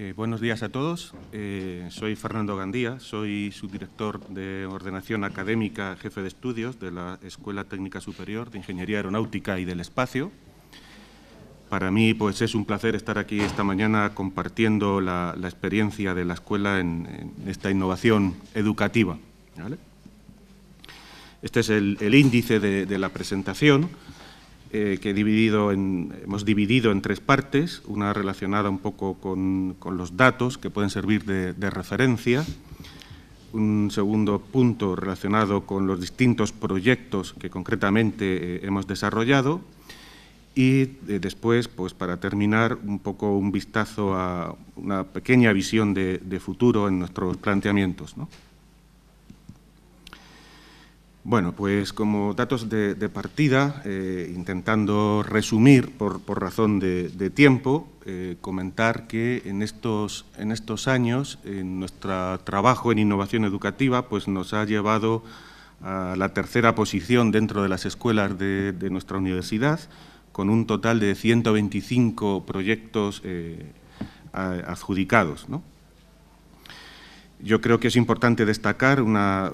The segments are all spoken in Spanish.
Eh, buenos días a todos. Eh, soy Fernando Gandía, soy subdirector de Ordenación Académica, jefe de estudios de la Escuela Técnica Superior de Ingeniería Aeronáutica y del Espacio. Para mí pues, es un placer estar aquí esta mañana compartiendo la, experiencia de la escuela en, esta innovación educativa. Este es el, índice de la presentación. Eh, que hemos dividido en tres partes, una relacionada un poco con, los datos que pueden servir de, referencia, un segundo punto relacionado con los distintos proyectos que concretamente eh, hemos desarrollado y eh, después, pues para terminar, un poco un vistazo a una pequeña visión de, futuro en nuestros planteamientos. Bueno, pues como datos de, partida, eh, intentando resumir por, razón de, tiempo, eh, comentar que en estos, en estos años nuestro trabajo en innovación educativa pues nos ha llevado a la tercera posición dentro de las escuelas de, nuestra universidad, con un total de 125 proyectos eh, adjudicados. Yo creo que es importante destacar una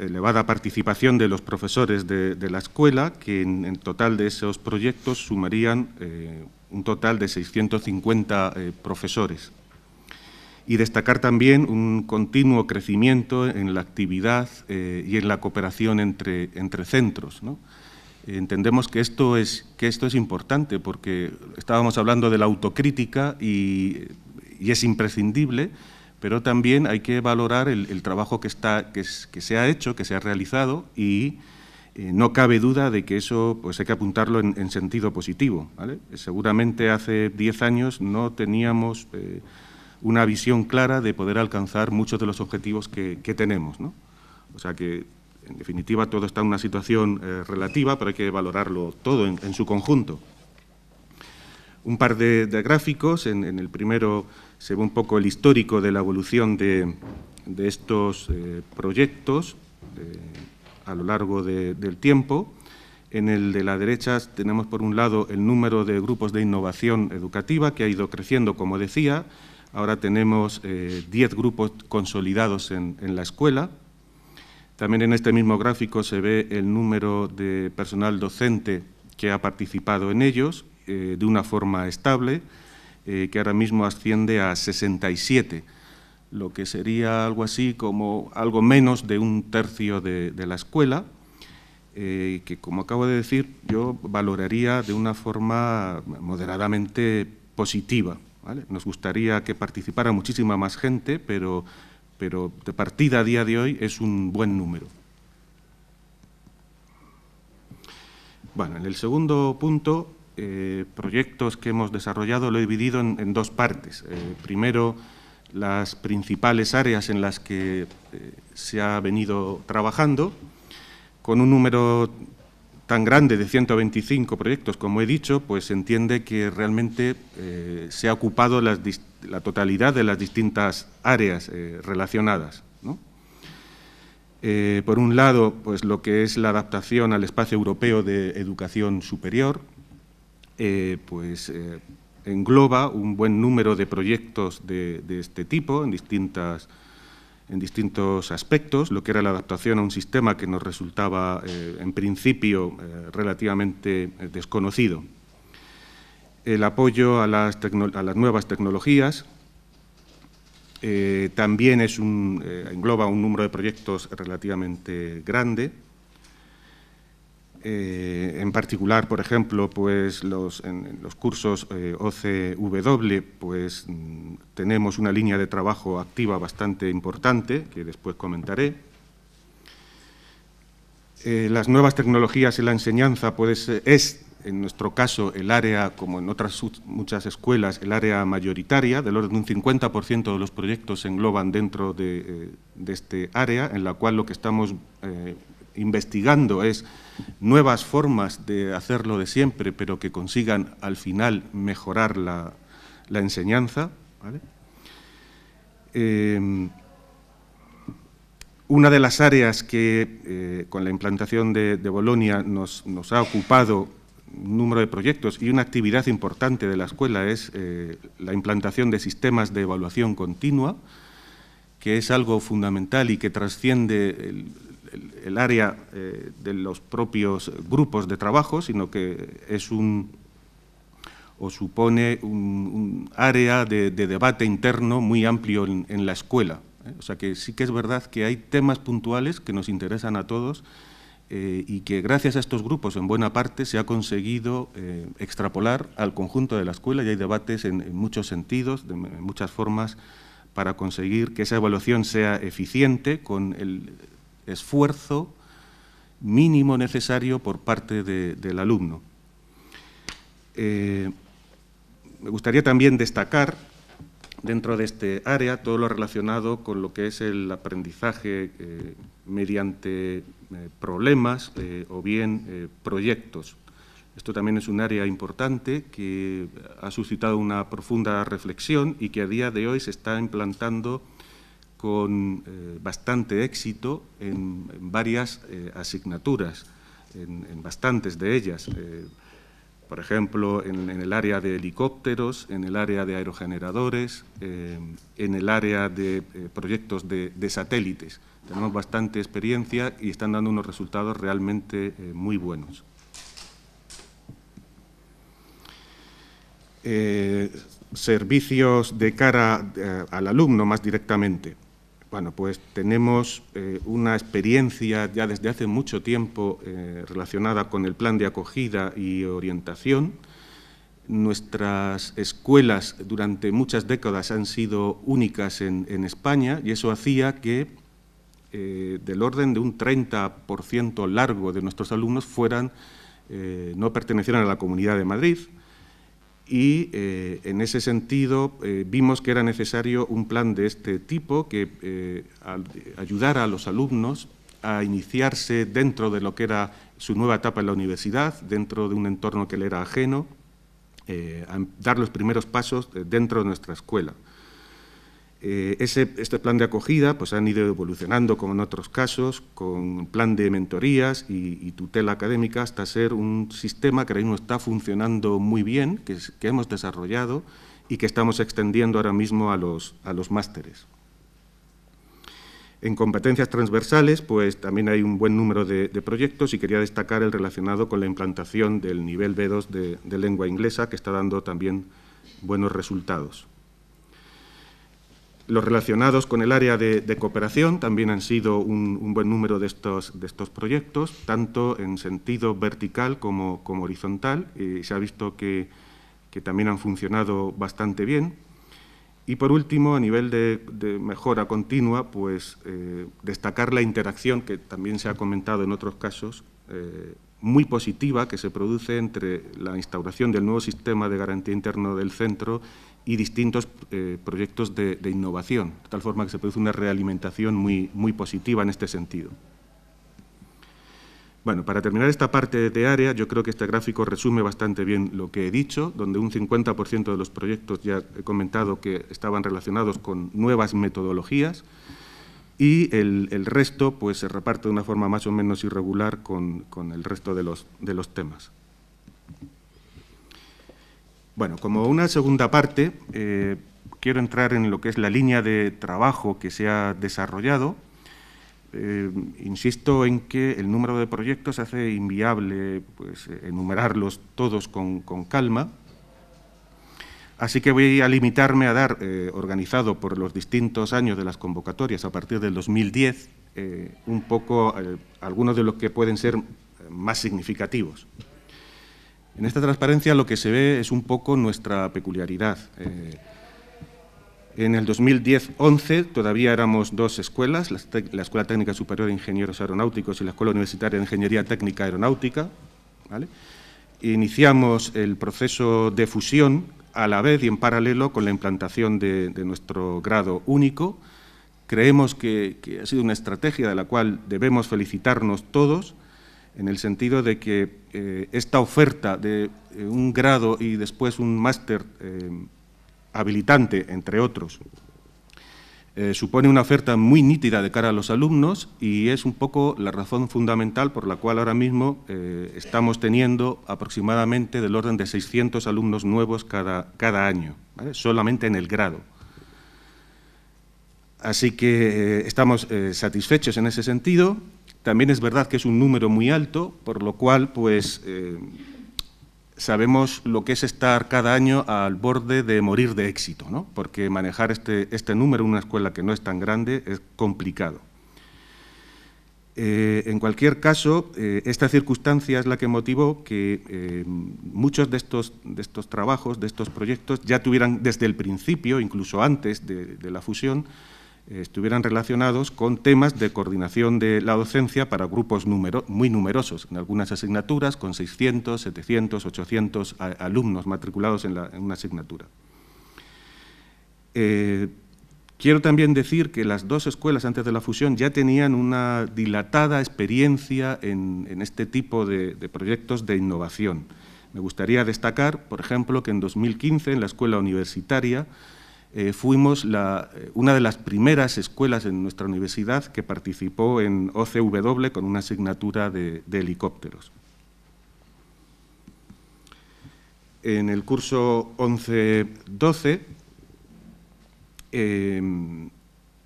elevada participación de los profesores de, la escuela, que en, total de esos proyectos sumarían eh, un total de 650 eh, profesores. Y destacar también un continuo crecimiento en la actividad eh, y en la cooperación entre, entre centros. Entendemos que esto, es, que esto es importante porque estábamos hablando de la autocrítica y, y es imprescindible, pero también hay que valorar el, trabajo que, está, que, se ha hecho, que se ha realizado y eh, no cabe duda de que eso pues hay que apuntarlo en, sentido positivo. Seguramente hace 10 años no teníamos eh, una visión clara de poder alcanzar muchos de los objetivos que, tenemos. O sea que, en definitiva, todo está en una situación eh, relativa, pero hay que valorarlo todo en, su conjunto. Un par de, gráficos, en el primero se ve un poco el histórico de la evolución de, estos eh, proyectos eh, a lo largo del tiempo. En el de la derecha tenemos por un lado el número de grupos de innovación educativa que ha ido creciendo, como decía. Ahora tenemos 10 eh, grupos consolidados en, la escuela. También en este mismo gráfico se ve el número de personal docente que ha participado en ellos de una forma estable. Eh, que ahora mismo asciende a 67, lo que sería algo así como algo menos de un tercio de, la escuela, eh, que como acabo de decir, yo valoraría de una forma moderadamente positiva. Nos gustaría que participara muchísima más gente, pero, pero de partida a día de hoy es un buen número. Bueno, en el segundo punto eh, proyectos que hemos desarrollado lo he dividido en, dos partes. Eh, primero, las principales áreas en las que eh, se ha venido trabajando, con un número tan grande de 125 proyectos, como he dicho, pues se entiende que realmente se ha ocupado la totalidad de las distintas áreas relacionadas. por un lado, pues lo que es la adaptación al espacio europeo de educación superior, eh, pues, eh, engloba un buen número de proyectos de, este tipo en, en distintos aspectos, lo que era la adaptación a un sistema que nos resultaba eh, en principio relativamente desconocido, el apoyo a las, a las nuevas tecnologías, también es engloba un número de proyectos relativamente grande, eh, en particular, por ejemplo, pues los, en los cursos eh, OCW, pues mm, tenemos una línea de trabajo activa bastante importante, que después comentaré. Eh, las nuevas tecnologías en la enseñanza pues, es, en nuestro caso, el área, como en otras muchas escuelas, el área mayoritaria, del orden de un 50% de los proyectos se engloban dentro de, de, este área, en la cual lo que estamos investigando es nuevas formas de hacerlo de siempre, pero que consigan al final mejorar la, enseñanza. Eh, una de las áreas que eh, con la implantación de, Bolonia nos, ha ocupado un número de proyectos y una actividad importante de la escuela es eh, la implantación de sistemas de evaluación continua, que es algo fundamental y que trasciende el, el, área eh, de los propios grupos de trabajo, sino que es un o supone un, área de, debate interno muy amplio en, la escuela. ¿eh? O sea que sí que es verdad que hay temas puntuales que nos interesan a todos eh, y que gracias a estos grupos en buena parte se ha conseguido extrapolar al conjunto de la escuela y hay debates en, muchos sentidos, en muchas formas, para conseguir que esa evaluación sea eficiente con el esfuerzo mínimo necesario por parte del alumno. Eh, me gustaría también destacar dentro de este área todo lo relacionado con lo que es el aprendizaje eh, mediante eh, problemas o bien proyectos. Esto también es un área importante que ha suscitado una profunda reflexión y que a día de hoy se está implantando con eh, bastante éxito en, varias eh, asignaturas, en, bastantes de ellas. Eh, por ejemplo, en, el área de helicópteros, en el área de aerogeneradores, en el área de proyectos de, satélites. Tenemos bastante experiencia y están dando unos resultados realmente muy buenos. servicios de cara al alumno más directamente. Bueno, pues tenemos eh, una experiencia ya desde hace mucho tiempo eh, relacionada con el plan de acogida y orientación. Nuestras escuelas durante muchas décadas han sido únicas en, España y eso hacía que eh, del orden de un 30% largo de nuestros alumnos fueran, no pertenecieran a la Comunidad de Madrid, y eh, en ese sentido eh, vimos que era necesario un plan de este tipo que eh, ayudara a los alumnos a iniciarse dentro de lo que era su nueva etapa en la universidad, dentro de un entorno que le era ajeno, a dar los primeros pasos dentro de nuestra escuela. Eh, este plan de acogida pues, han ido evolucionando, como en otros casos, con plan de mentorías y, tutela académica, hasta ser un sistema que ahora mismo está funcionando muy bien, que, hemos desarrollado y que estamos extendiendo ahora mismo a los, másteres. En competencias transversales, pues también hay un buen número de, proyectos y quería destacar el relacionado con la implantación del nivel B2 de lengua inglesa, que está dando también buenos resultados. Los relacionados con el área de, cooperación también han sido un, buen número de estos, proyectos, tanto en sentido vertical como, horizontal. y se ha visto que, también han funcionado bastante bien. Y por último, a nivel de, mejora continua, pues eh, destacar la interacción, que también se ha comentado en otros casos, eh, muy positiva que se produce entre la instauración del nuevo sistema de garantía interno del centro y distintos eh, proyectos de, innovación, de tal forma que se produce una realimentación muy, muy positiva en este sentido. Bueno, para terminar esta parte de área, yo creo que este gráfico resume bastante bien lo que he dicho, donde un 50% de los proyectos ya he comentado que estaban relacionados con nuevas metodologías y el, resto pues, se reparte de una forma más o menos irregular con, el resto de los temas. Bueno, como una segunda parte, eh, quiero entrar en lo que es la línea de trabajo que se ha desarrollado. Eh, insisto en que el número de proyectos hace inviable pues, enumerarlos todos con, calma, Así que voy a limitarme a dar, eh, organizado por los distintos años de las convocatorias a partir del 2010, un poco algunos de los que pueden ser más significativos. En esta transparencia lo que se ve es un poco nuestra peculiaridad. Eh, en el 2010-11 todavía éramos dos escuelas, la, Escuela Técnica Superior de Ingenieros Aeronáuticos y la Escuela Universitaria de Ingeniería Técnica Aeronáutica. Iniciamos el proceso de fusión a la vez y en paralelo con la implantación de, nuestro grado único. Creemos que, que ha sido una estrategia de la cual debemos felicitarnos todos en el sentido de que eh, esta oferta de eh, un grado y después un máster eh, habilitante, entre otros, supone una oferta muy nítida de cara a los alumnos y es un poco la razón fundamental por la cual ahora mismo estamos teniendo aproximadamente del orden de 600 alumnos nuevos cada, cada año, solamente en el grado. Así que estamos satisfechos en ese sentido también es verdad que es un número muy alto, por lo cual pues, eh, sabemos lo que es estar cada año al borde de morir de éxito, ¿no? porque manejar este, este número en una escuela que no es tan grande es complicado. Eh, en cualquier caso, eh, esta circunstancia es la que motivó que muchos de estos, trabajos, de estos proyectos, ya tuvieran desde el principio, incluso antes de la fusión, estuvieran relacionados con temas de coordinación de la docencia para grupos muy numerosos, en algunas asignaturas con 600, 700, 800 alumnos matriculados en, una asignatura. Eh, quiero también decir que las dos escuelas antes de la fusión ya tenían una dilatada experiencia en, este tipo de proyectos de innovación. Me gustaría destacar, por ejemplo, que en 2015 en la escuela universitaria eh, fuimos eh, una de las primeras escuelas en nuestra universidad que participó en OCW con una asignatura de, helicópteros. En el curso 11-12, eh,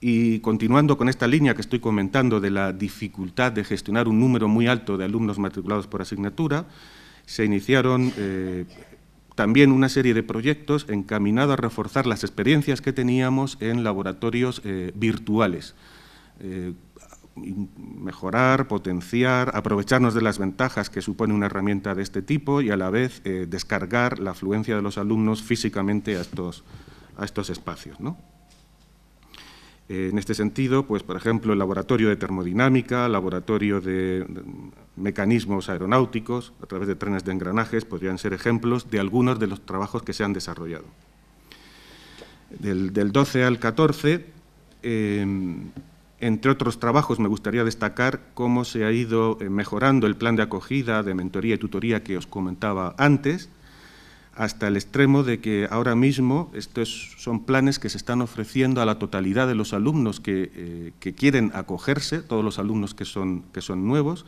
y continuando con esta línea que estoy comentando de la dificultad de gestionar un número muy alto de alumnos matriculados por asignatura, se iniciaron también una serie de proyectos encaminados a reforzar las experiencias que teníamos en laboratorios eh, virtuales. Eh, mejorar, potenciar, aprovecharnos de las ventajas que supone una herramienta de este tipo y a la vez eh, descargar la afluencia de los alumnos físicamente a estos, a estos espacios. ¿no? en este sentido, pues, por ejemplo, el laboratorio de termodinámica, laboratorio de, mecanismos aeronáuticos a través de trenes de engranajes podrían ser ejemplos de algunos de los trabajos que se han desarrollado. Del, 12 al 14, em, entre otros trabajos, me gustaría destacar cómo se ha ido eh, mejorando el plan de acogida, de mentoría y tutoría que os comentaba antes, hasta el extremo de que ahora mismo estos son planes que se están ofreciendo a la totalidad de los alumnos que, eh, quieren acogerse, todos los alumnos que son, nuevos,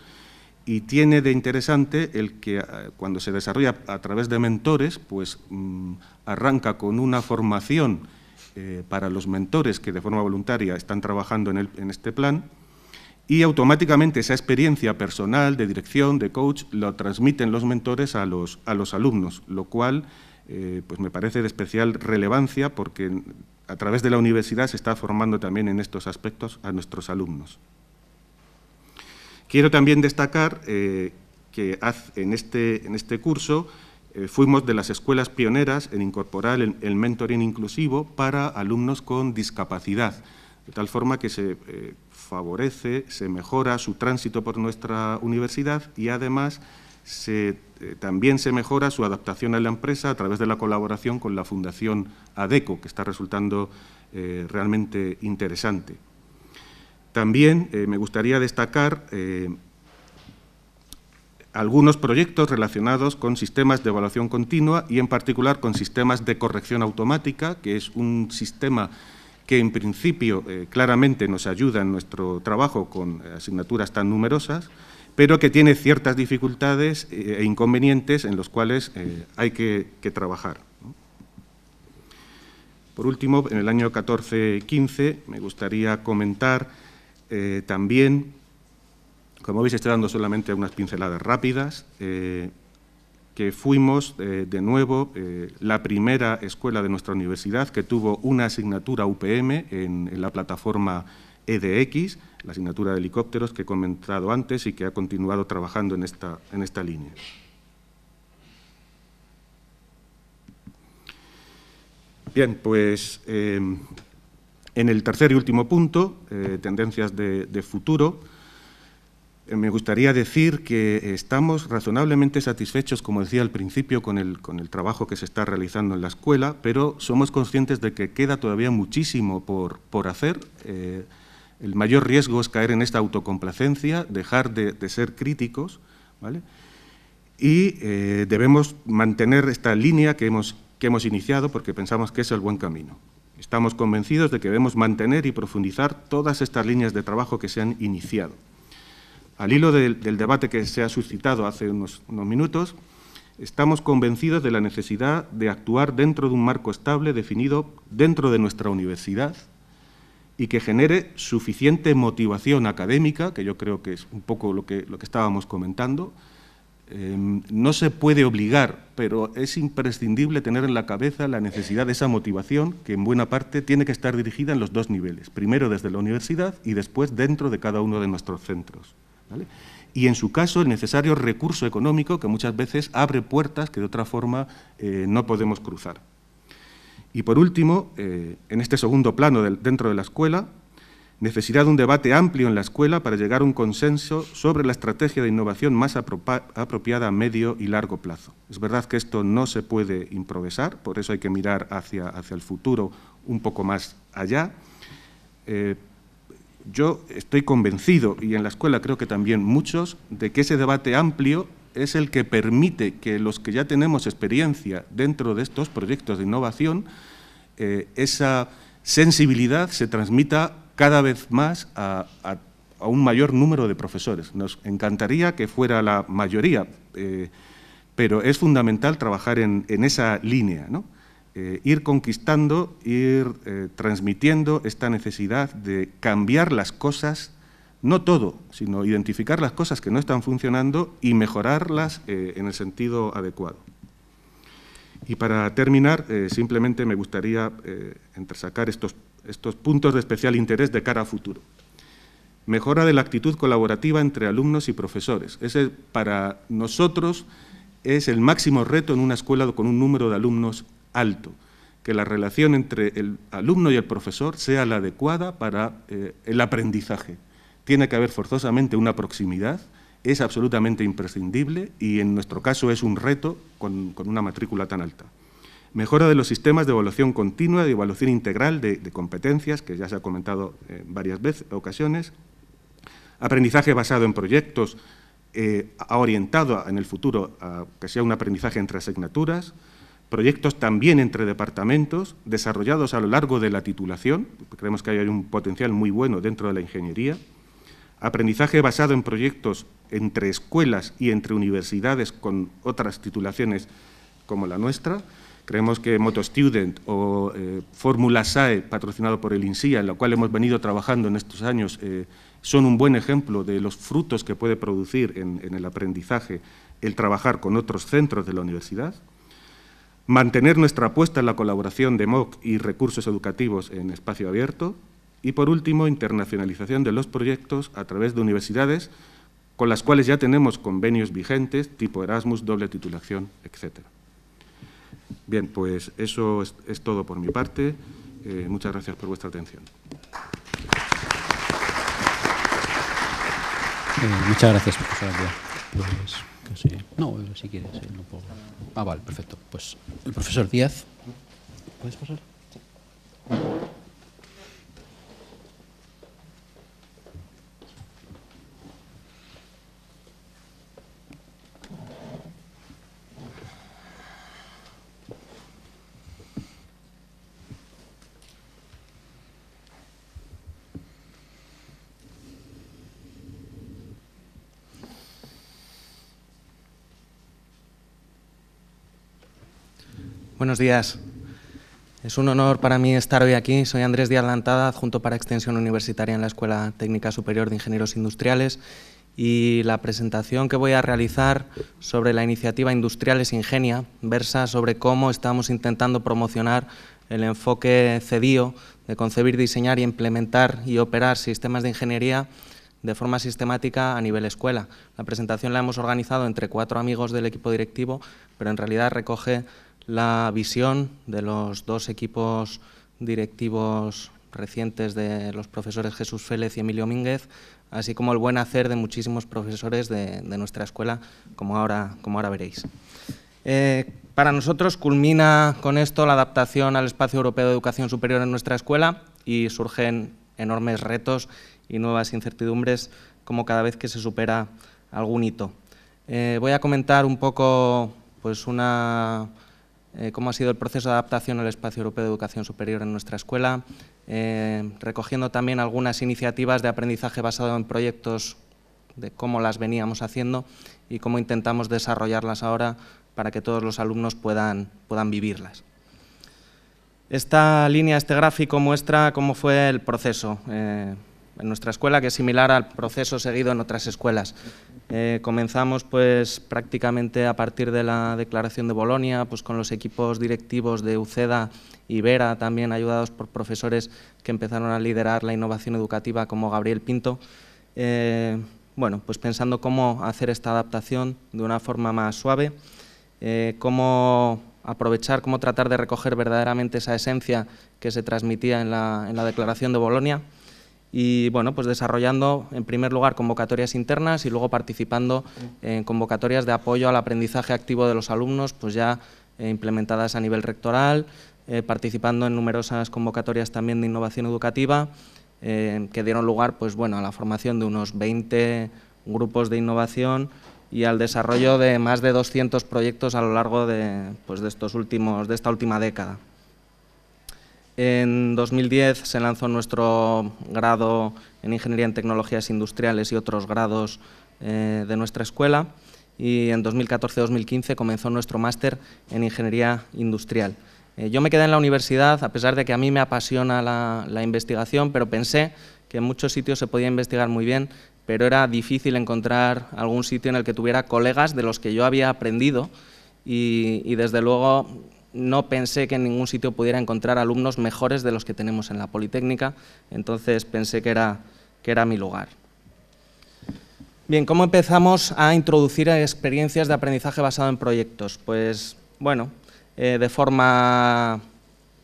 y tiene de interesante el que eh, cuando se desarrolla a través de mentores, pues mm, arranca con una formación eh, para los mentores que de forma voluntaria están trabajando en este plan, y automáticamente esa experiencia personal de dirección, de coach, lo transmiten los mentores a los, a los alumnos, lo cual eh, pues me parece de especial relevancia porque a través de la universidad se está formando también en estos aspectos a nuestros alumnos. Quiero también destacar eh, que en este, en este curso eh, fuimos de las escuelas pioneras en incorporar el mentoring inclusivo para alumnos con discapacidad, de tal forma que se favorece, se mejora su tránsito por nuestra universidad y además eh, también se mejora su adaptación a la empresa a través de la colaboración con la Fundación ADECO, que está resultando eh, realmente interesante. También eh, me gustaría destacar algunos proyectos relacionados con sistemas de evaluación continua y en particular con sistemas de corrección automática, que es un sistema que en principio eh, claramente nos ayuda en nuestro trabajo con eh, asignaturas tan numerosas, pero que tiene ciertas dificultades eh, e inconvenientes en los cuales hay que, trabajar. Por último, en el año 14-15 me gustaría comentar también, como veis estoy dando solamente unas pinceladas rápidas, que fuimos eh, de nuevo eh, la primera escuela de nuestra universidad que tuvo una asignatura UPM en, la plataforma EDX, la asignatura de helicópteros que he comentado antes y que ha continuado trabajando en esta, en esta línea. Bien, pues eh, en el tercer y último punto, tendencias de futuro, me gustaría decir que eh, estamos razonablemente satisfechos, como decía al principio, con el, trabajo que se está realizando en la escuela, pero somos conscientes de que queda todavía muchísimo por, hacer. Eh, el mayor riesgo es caer en esta autocomplacencia, dejar de, ser críticos, Y eh, debemos mantener esta línea que hemos, que hemos iniciado porque pensamos que es el buen camino. Estamos convencidos de que debemos mantener y profundizar todas estas líneas de trabajo que se han iniciado. Al hilo del, debate que se ha suscitado hace unos, minutos, estamos convencidos de la necesidad de actuar dentro de un marco estable definido dentro de nuestra universidad y que genere suficiente motivación académica, que yo creo que es un poco lo que, estábamos comentando. Em, no se puede obligar, pero es imprescindible tener en la cabeza la necesidad de esa motivación que en buena parte tiene que estar dirigida en los dos niveles, primero desde la universidad y después dentro de cada uno de nuestros centros. Y en su caso, el necesario recurso económico que muchas veces abre puertas que de otra forma eh, no podemos cruzar. Y por último, eh, en este segundo plano del, dentro de la escuela, necesidad de un debate amplio en la escuela para llegar a un consenso sobre la estrategia de innovación más apropiada a medio y largo plazo. Es verdad que esto no se puede improvisar, por eso hay que mirar hacia, hacia el futuro un poco más allá, eh, yo estoy convencido, y en la escuela creo que también muchos, de que ese debate amplio es el que permite que los que ya tenemos experiencia dentro de estos proyectos de innovación, eh, esa sensibilidad se transmita cada vez más a, un mayor número de profesores. Nos encantaría que fuera la mayoría, eh, pero es fundamental trabajar en, en esa línea. ¿no? Eh, ir conquistando, ir eh, transmitiendo esta necesidad de cambiar las cosas, no todo, sino identificar las cosas que no están funcionando y mejorarlas eh, en el sentido adecuado. Y para terminar, simplemente me gustaría entresacar estos, estos puntos de especial interés de cara a futuro. Mejora de la actitud colaborativa entre alumnos y profesores. Ese para nosotros es el máximo reto en una escuela con un número de alumnos alto, que la relación entre el alumno y el profesor sea la adecuada para eh, el aprendizaje. Tiene que haber forzosamente una proximidad, es absolutamente imprescindible y en nuestro caso es un reto con, una matrícula tan alta. Mejora de los sistemas de evaluación continua, de evaluación integral de, competencias, que ya se ha comentado en eh, varias veces, ocasiones. Aprendizaje basado en proyectos, eh, orientado en el futuro a que sea un aprendizaje entre asignaturas, proyectos también entre departamentos desarrollados a lo largo de la titulación, creemos que hay un potencial muy bueno dentro de la ingeniería, aprendizaje basado en proyectos entre escuelas y entre universidades con otras titulaciones como la nuestra, creemos que MotoStudent o eh, Fórmula SAE, patrocinado por el INSIA, en la cual hemos venido trabajando en estos años, eh, son un buen ejemplo de los frutos que puede producir en el aprendizaje el trabajar con otros centros de la universidad mantener nuestra apuesta en la colaboración de MOOC y recursos educativos en espacio abierto y, por último, internacionalización de los proyectos a través de universidades con las cuales ya tenemos convenios vigentes, tipo Erasmus, doble titulación, etc. Bien, pues eso es, todo por mi parte. Eh, muchas gracias por vuestra atención. Eh, muchas gracias, no, eh, si quieres, no eh, puedo. Ah, vale, perfecto. Pues el profesor Díaz. ¿Puedes pasar? Sí. Buenos días. Es un honor para mí estar hoy aquí. Soy Andrés Díaz Lantada, adjunto para Extensión Universitaria en la Escuela Técnica Superior de Ingenieros Industriales y la presentación que voy a realizar sobre la iniciativa Industriales Ingenia versa sobre cómo estamos intentando promocionar el enfoque CEDIO de concebir, diseñar, y implementar y operar sistemas de ingeniería de forma sistemática a nivel escuela. La presentación la hemos organizado entre cuatro amigos del equipo directivo, pero en realidad recoge la visión de los dos equipos directivos recientes de los profesores Jesús Félez y Emilio Mínguez, así como el buen hacer de muchísimos profesores de, nuestra escuela, como ahora, como ahora veréis. Eh, para nosotros culmina con esto la adaptación al espacio europeo de educación superior en nuestra escuela y surgen enormes retos y nuevas incertidumbres como cada vez que se supera algún hito. Eh, voy a comentar un poco pues una eh, cómo ha sido el proceso de adaptación al espacio europeo de educación superior en nuestra escuela, eh, recogiendo también algunas iniciativas de aprendizaje basado en proyectos de cómo las veníamos haciendo y cómo intentamos desarrollarlas ahora para que todos los alumnos puedan, puedan vivirlas. Esta línea, este gráfico muestra cómo fue el proceso. Eh, en nuestra escuela, que es similar al proceso seguido en otras escuelas. Eh, comenzamos pues, prácticamente a partir de la declaración de Bolonia, pues, con los equipos directivos de UCEDA y Vera, también ayudados por profesores que empezaron a liderar la innovación educativa, como Gabriel Pinto. Eh, bueno, pues pensando cómo hacer esta adaptación de una forma más suave, eh, cómo aprovechar, cómo tratar de recoger verdaderamente esa esencia que se transmitía en la Declaración de Bolonia y bueno, pues desarrollando en primer lugar convocatorias internas y luego participando en convocatorias de apoyo al aprendizaje activo de los alumnos, pues ya eh, implementadas a nivel rectoral, eh, participando en numerosas convocatorias también de innovación educativa, eh, que dieron lugar pues, bueno, a la formación de unos 20 grupos de innovación y al desarrollo de más de 200 proyectos a lo largo pues de, estos últimos, de esta última década. En 2010 se lanzó nuestro grado en Ingeniería en Tecnologías Industriales y otros grados eh, de nuestra escuela y en 2014-2015 comenzó nuestro máster en Ingeniería Industrial. Eh, yo me quedé en la universidad, a pesar de que a mí me apasiona la, investigación, pero pensé que en muchos sitios se podía investigar muy bien, pero era difícil encontrar algún sitio en el que tuviera colegas de los que yo había aprendido y, y desde luego no pensé que en ningún sitio pudiera encontrar alumnos mejores de los que tenemos en la Politécnica, entonces pensé que era, que era mi lugar. Bien, ¿cómo empezamos a introducir experiencias de aprendizaje basado en proyectos? Pues, bueno, eh, de forma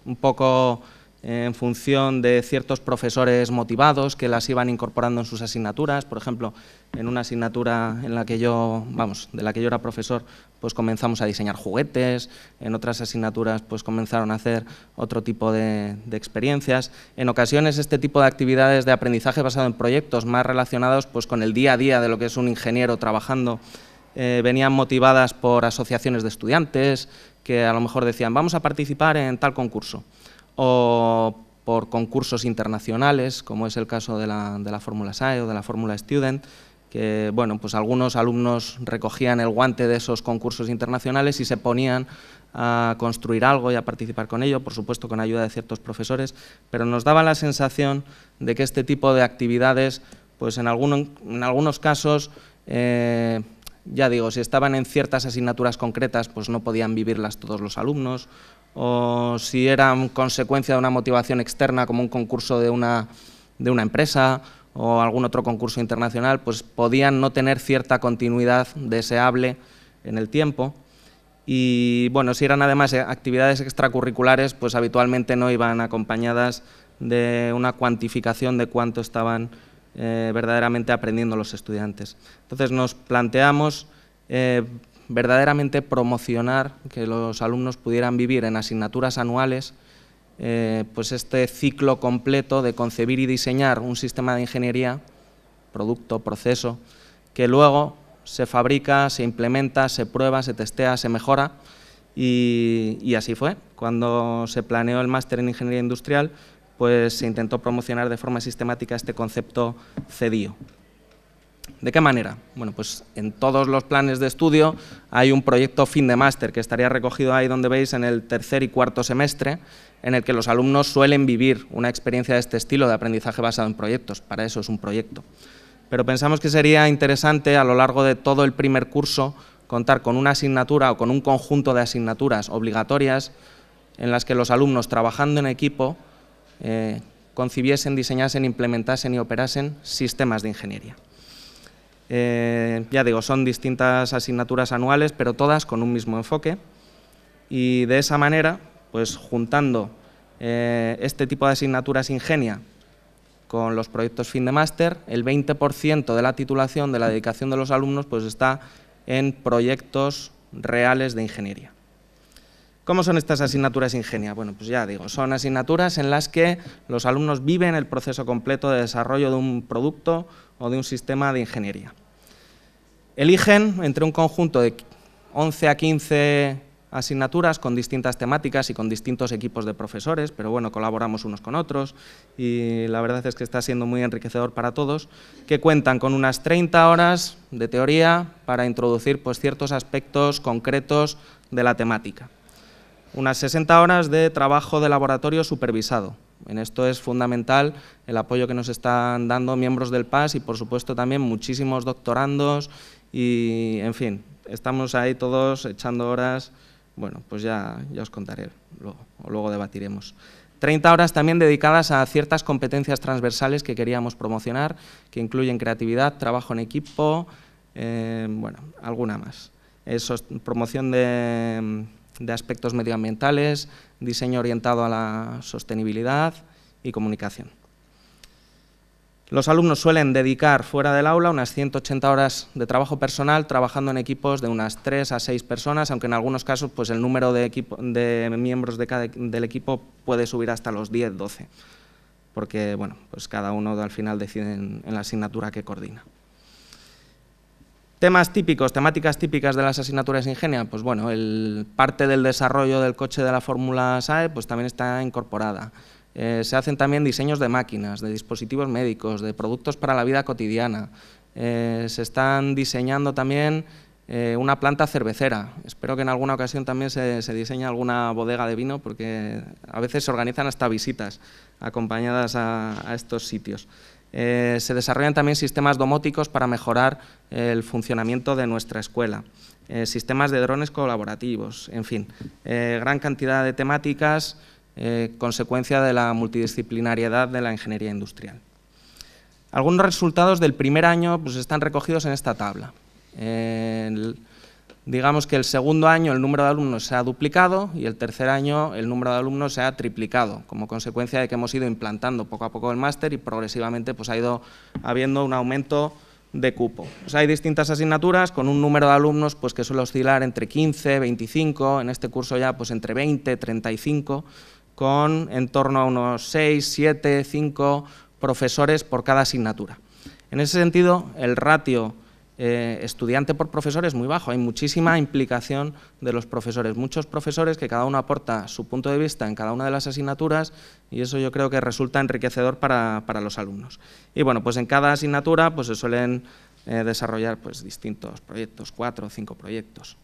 un poco en función de ciertos profesores motivados que las iban incorporando en sus asignaturas. Por ejemplo, en una asignatura en la que yo, vamos, de la que yo era profesor, pues comenzamos a diseñar juguetes, en otras asignaturas pues comenzaron a hacer otro tipo de, experiencias. En ocasiones este tipo de actividades de aprendizaje basado en proyectos más relacionados pues con el día a día de lo que es un ingeniero trabajando eh, venían motivadas por asociaciones de estudiantes que a lo mejor decían vamos a participar en tal concurso o por concursos internacionales, como es el caso de la, de la Fórmula SAE o de la Fórmula Student, que bueno, pues algunos alumnos recogían el guante de esos concursos internacionales y se ponían a construir algo y a participar con ello, por supuesto con ayuda de ciertos profesores, pero nos daba la sensación de que este tipo de actividades, pues en, en algunos casos, eh, ya digo, si estaban en ciertas asignaturas concretas, pues no podían vivirlas todos los alumnos, o si eran consecuencia de una motivación externa como un concurso de una, de una empresa o algún otro concurso internacional, pues podían no tener cierta continuidad deseable en el tiempo. Y bueno, si eran además eh, actividades extracurriculares, pues habitualmente no iban acompañadas de una cuantificación de cuánto estaban eh, verdaderamente aprendiendo los estudiantes. Entonces nos planteamos eh, verdaderamente promocionar que los alumnos pudieran vivir en asignaturas anuales eh, pues este ciclo completo de concebir y diseñar un sistema de ingeniería, producto, proceso, que luego se fabrica, se implementa, se prueba, se testea, se mejora y, así fue. Cuando se planeó el máster en Ingeniería Industrial, pues se intentó promocionar de forma sistemática este concepto CEDIO. ¿De qué manera? Bueno, pues en todos los planes de estudio hay un proyecto fin de máster que estaría recogido ahí donde veis en el tercer y cuarto semestre, en el que los alumnos suelen vivir una experiencia de este estilo de aprendizaje basado en proyectos, para eso es un proyecto. Pero pensamos que sería interesante a lo largo de todo el primer curso contar con una asignatura o con un conjunto de asignaturas obligatorias en las que los alumnos trabajando en equipo eh, concibiesen, diseñasen, implementasen y operasen sistemas de ingeniería. Eh, ya digo, son distintas asignaturas anuales, pero todas con un mismo enfoque. Y de esa manera, pues juntando eh, este tipo de asignaturas ingenia con los proyectos fin de máster, el 20% de la titulación de la dedicación de los alumnos pues está en proyectos reales de ingeniería. ¿Cómo son estas asignaturas ingenia? Bueno, pues ya digo, son asignaturas en las que los alumnos viven el proceso completo de desarrollo de un producto, o de un sistema de ingeniería. Eligen entre un conjunto de 11 a 15 asignaturas con distintas temáticas y con distintos equipos de profesores, pero bueno, colaboramos unos con otros y la verdad es que está siendo muy enriquecedor para todos, que cuentan con unas 30 horas de teoría para introducir pues, ciertos aspectos concretos de la temática. Unas 60 horas de trabajo de laboratorio supervisado, en esto es fundamental el apoyo que nos están dando miembros del PAS y, por supuesto, también muchísimos doctorandos y, en fin, estamos ahí todos echando horas. Bueno, pues ya, ya os contaré luego, luego debatiremos. 30 horas también dedicadas a ciertas competencias transversales que queríamos promocionar, que incluyen creatividad, trabajo en equipo, eh, bueno, alguna más. Eso promoción de de aspectos medioambientales, diseño orientado a la sostenibilidad y comunicación. Los alumnos suelen dedicar fuera del aula unas 180 horas de trabajo personal trabajando en equipos de unas 3 a 6 personas, aunque en algunos casos pues, el número de, de miembros de del equipo puede subir hasta los 10, 12, porque bueno, pues cada uno al final decide en la asignatura que coordina. Temas típicos, temáticas típicas de las asignaturas ingenia, pues bueno, parte del desarrollo del coche de la fórmula SAE pues también está incorporada. Eh, se hacen también diseños de máquinas, de dispositivos médicos, de productos para la vida cotidiana. Eh, se están diseñando también eh, una planta cervecera. Espero que en alguna ocasión también se, diseñe alguna bodega de vino, porque a veces se organizan hasta visitas acompañadas a estos sitios. Eh, se desarrollan también sistemas domóticos para mejorar el funcionamiento de nuestra escuela, eh, sistemas de drones colaborativos, en fin, eh, gran cantidad de temáticas, consecuencia de la multidisciplinariedad de la ingeniería industrial. Algunos resultados del primer año pues, están recogidos en esta tabla. Digamos que el segundo año el número de alumnos se ha duplicado y el tercer año el número de alumnos se ha triplicado, como consecuencia de que hemos ido implantando poco a poco el máster y progresivamente pues, ha ido habiendo un aumento de cupo. hay distintas asignaturas con un número de alumnos pues, que suele oscilar entre 15, 25, en este curso ya pues, entre 20, 35, con en torno a unos 6, 7, 5 profesores por cada asignatura. En ese sentido, el ratio eh, estudiante por profesor es muy bajo, hay muchísima implicación de los profesores, muchos profesores que cada uno aporta su punto de vista en cada una de las asignaturas y eso yo creo que resulta enriquecedor para, los alumnos. Y bueno, pues en cada asignatura pues se suelen eh, desarrollar pues, distintos proyectos, cuatro o cinco proyectos.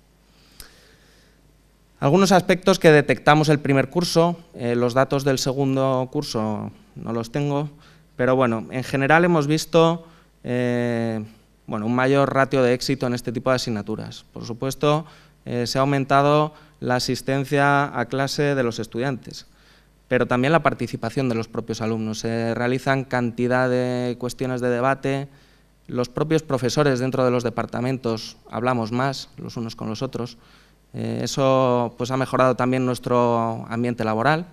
Algunos aspectos que detectamos el primer curso, eh, los datos del segundo curso no los tengo, pero bueno, en general hemos visto bueno, un mayor ratio de éxito en este tipo de asignaturas. Por supuesto, eh, se ha aumentado la asistencia a clase de los estudiantes, pero también la participación de los propios alumnos. Se realizan cantidad de cuestiones de debate, los propios profesores dentro de los departamentos hablamos más los unos con los otros. Eh, eso pues, ha mejorado también nuestro ambiente laboral.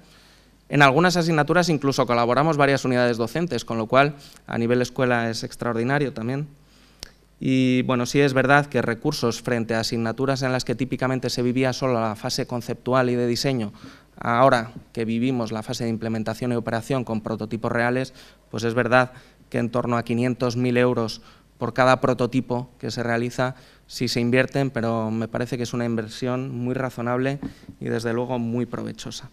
En algunas asignaturas incluso colaboramos varias unidades docentes, con lo cual a nivel escuela es extraordinario también. Y bueno, sí es verdad que recursos frente a asignaturas en las que típicamente se vivía solo la fase conceptual y de diseño, ahora que vivimos la fase de implementación y operación con prototipos reales, pues es verdad que en torno a 500.000 euros por cada prototipo que se realiza, sí se invierten, pero me parece que es una inversión muy razonable y desde luego muy provechosa.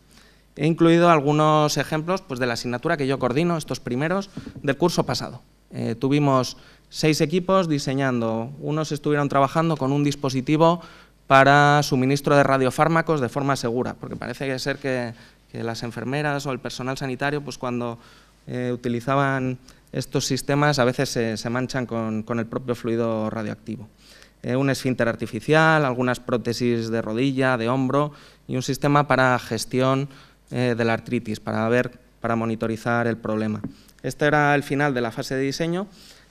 He incluido algunos ejemplos pues, de la asignatura que yo coordino, estos primeros, del curso pasado. Eh, tuvimos seis equipos diseñando. Unos estuvieron trabajando con un dispositivo para suministro de radiofármacos de forma segura, porque parece ser que, las enfermeras o el personal sanitario, pues cuando eh, utilizaban estos sistemas, a veces se, manchan con, el propio fluido radioactivo. Eh, un esfínter artificial, algunas prótesis de rodilla, de hombro y un sistema para gestión eh, de la artritis, para ver, para monitorizar el problema. Este era el final de la fase de diseño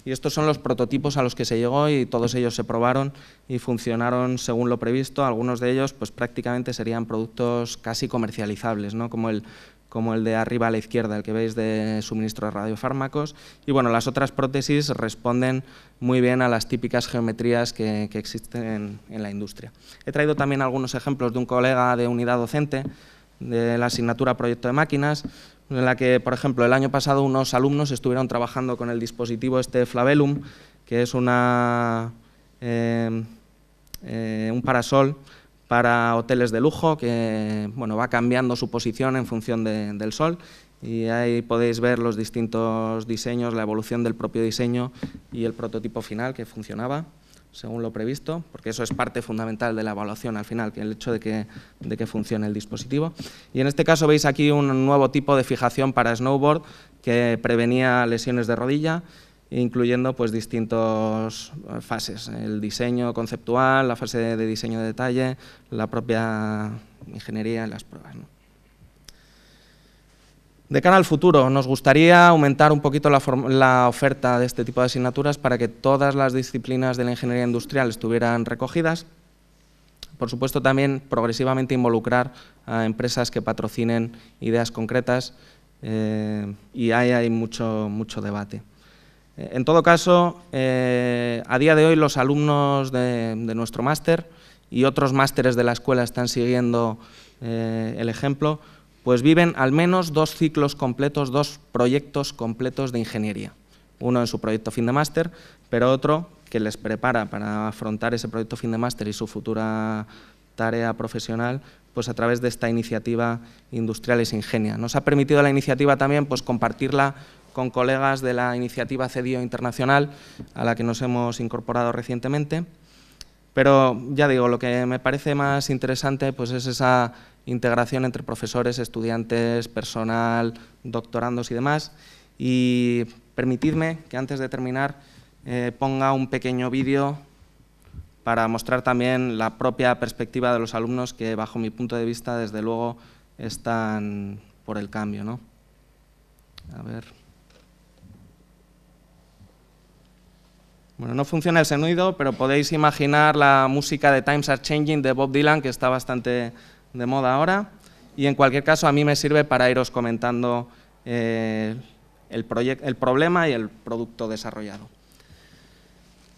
y estos son los prototipos a los que se llegó y todos ellos se probaron y funcionaron según lo previsto. Algunos de ellos pues, prácticamente serían productos casi comercializables, como, el, como el de arriba a la izquierda, el que veis de suministro de radiofármacos. Y bueno, las otras prótesis responden muy bien a las típicas geometrías que, existen en, en la industria. He traído también algunos ejemplos de un colega de unidad docente de la asignatura Proyecto de Máquinas, en la que, por ejemplo, el año pasado unos alumnos estuvieron trabajando con el dispositivo este Flavelum, que es una, em, eh, un parasol para hoteles de lujo que bueno, va cambiando su posición en función del sol y ahí podéis ver los distintos diseños, la evolución del propio diseño y el prototipo final que funcionaba según lo previsto, porque eso es parte fundamental de la evaluación al final, que el hecho de que, de que funcione el dispositivo. Y en este caso veis aquí un nuevo tipo de fijación para snowboard que prevenía lesiones de rodilla, incluyendo pues distintas fases, el diseño conceptual, la fase de diseño de detalle, la propia ingeniería y las pruebas. De cara al futuro, nos gustaría aumentar un poquito la, oferta de este tipo de asignaturas para que todas las disciplinas de la ingeniería industrial estuvieran recogidas. Por supuesto, también progresivamente involucrar a empresas que patrocinen ideas concretas eh, y ahí hay mucho, mucho debate. Eh, en todo caso, eh, a día de hoy los alumnos de, nuestro máster y otros másteres de la escuela están siguiendo el ejemplo, pues viven al menos dos ciclos completos, dos proyectos completos de ingeniería. Uno en su proyecto fin de máster, pero otro que les prepara para afrontar ese proyecto fin de máster y su futura tarea profesional pues a través de esta iniciativa Industriales Ingenia. Nos ha permitido la iniciativa también pues, compartirla con colegas de la iniciativa CEDIO Internacional, a la que nos hemos incorporado recientemente, pero ya digo, lo que me parece más interesante pues, es esa integración entre profesores, estudiantes, personal, doctorandos y demás. Y permitidme que antes de terminar eh, ponga un pequeño vídeo para mostrar también la propia perspectiva de los alumnos que bajo mi punto de vista desde luego están por el cambio. ¿no? A ver. no funciona el sonido, pero podéis imaginar la música de Times Are Changing de Bob Dylan, que está bastante de moda ahora. Y en cualquier caso, a mí me sirve para iros comentando eh, el, problema y el producto desarrollado.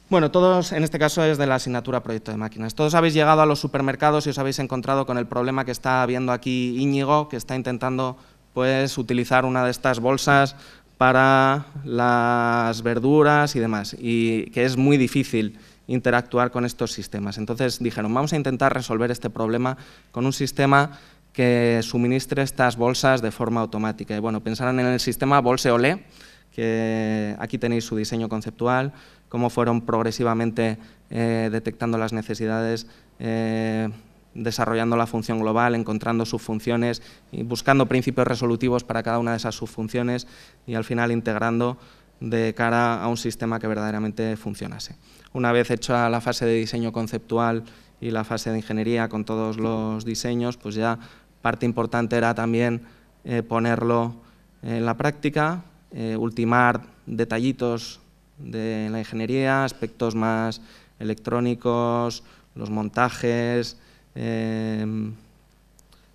Bueno, todos, en este caso es de la asignatura Proyecto de Máquinas. Todos habéis llegado a los supermercados y os habéis encontrado con el problema que está viendo aquí Íñigo, que está intentando pues, utilizar una de estas bolsas para las verduras y demás, y que es muy difícil interactuar con estos sistemas. Entonces dijeron, vamos a intentar resolver este problema con un sistema que suministre estas bolsas de forma automática. Y bueno, pensaron en el sistema Bolse-Olé, que aquí tenéis su diseño conceptual, cómo fueron progresivamente eh, detectando las necesidades eh, desarrollando la función global, encontrando subfunciones, y buscando principios resolutivos para cada una de esas subfunciones y al final integrando de cara a un sistema que verdaderamente funcionase. Una vez hecha la fase de diseño conceptual y la fase de ingeniería con todos los diseños, pues ya parte importante era también eh, ponerlo en la práctica, eh, ultimar detallitos de la ingeniería, aspectos más electrónicos, los montajes, Em,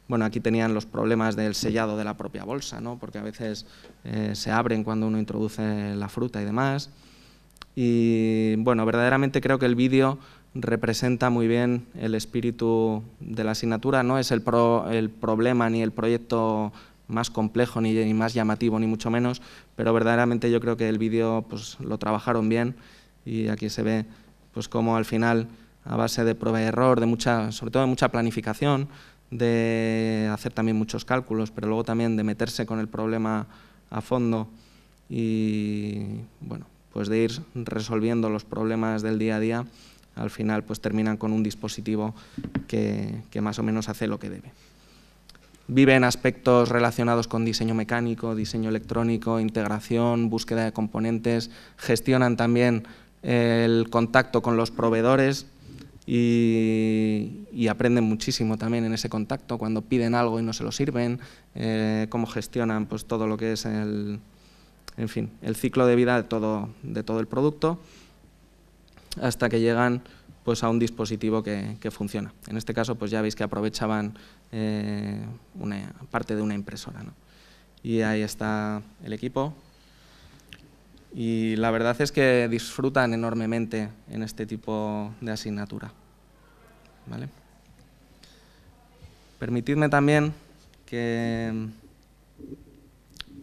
bueno, aquí tenían los problemas del sellado de la propia bolsa, ¿no? porque a veces eh, se abren cuando uno introduce la fruta y demás. Y bueno, verdaderamente creo que el vídeo representa muy bien el espíritu de la asignatura, no es el, problema ni el proyecto más complejo ni, más llamativo, ni mucho menos, pero verdaderamente yo creo que el vídeo pues, lo trabajaron bien y aquí se ve pues, cómo al final a base de prueba y error, de mucha, sobre todo de mucha planificación, de hacer también muchos cálculos, pero luego también de meterse con el problema a fondo y bueno, pues de ir resolviendo los problemas del día a día, al final pues terminan con un dispositivo que, que más o menos hace lo que debe. Viven aspectos relacionados con diseño mecánico, diseño electrónico, integración, búsqueda de componentes, gestionan también el contacto con los proveedores, y, aprenden muchísimo también en ese contacto, cuando piden algo y no se lo sirven, eh, cómo gestionan pues, todo lo que es el, en fin, el ciclo de vida de todo, el producto, hasta que llegan pues, a un dispositivo que, funciona. En este caso pues, ya veis que aprovechaban eh, una, parte de una impresora. Y ahí está el equipo, y la verdad es que disfrutan enormemente en este tipo de asignatura. Permitidme también que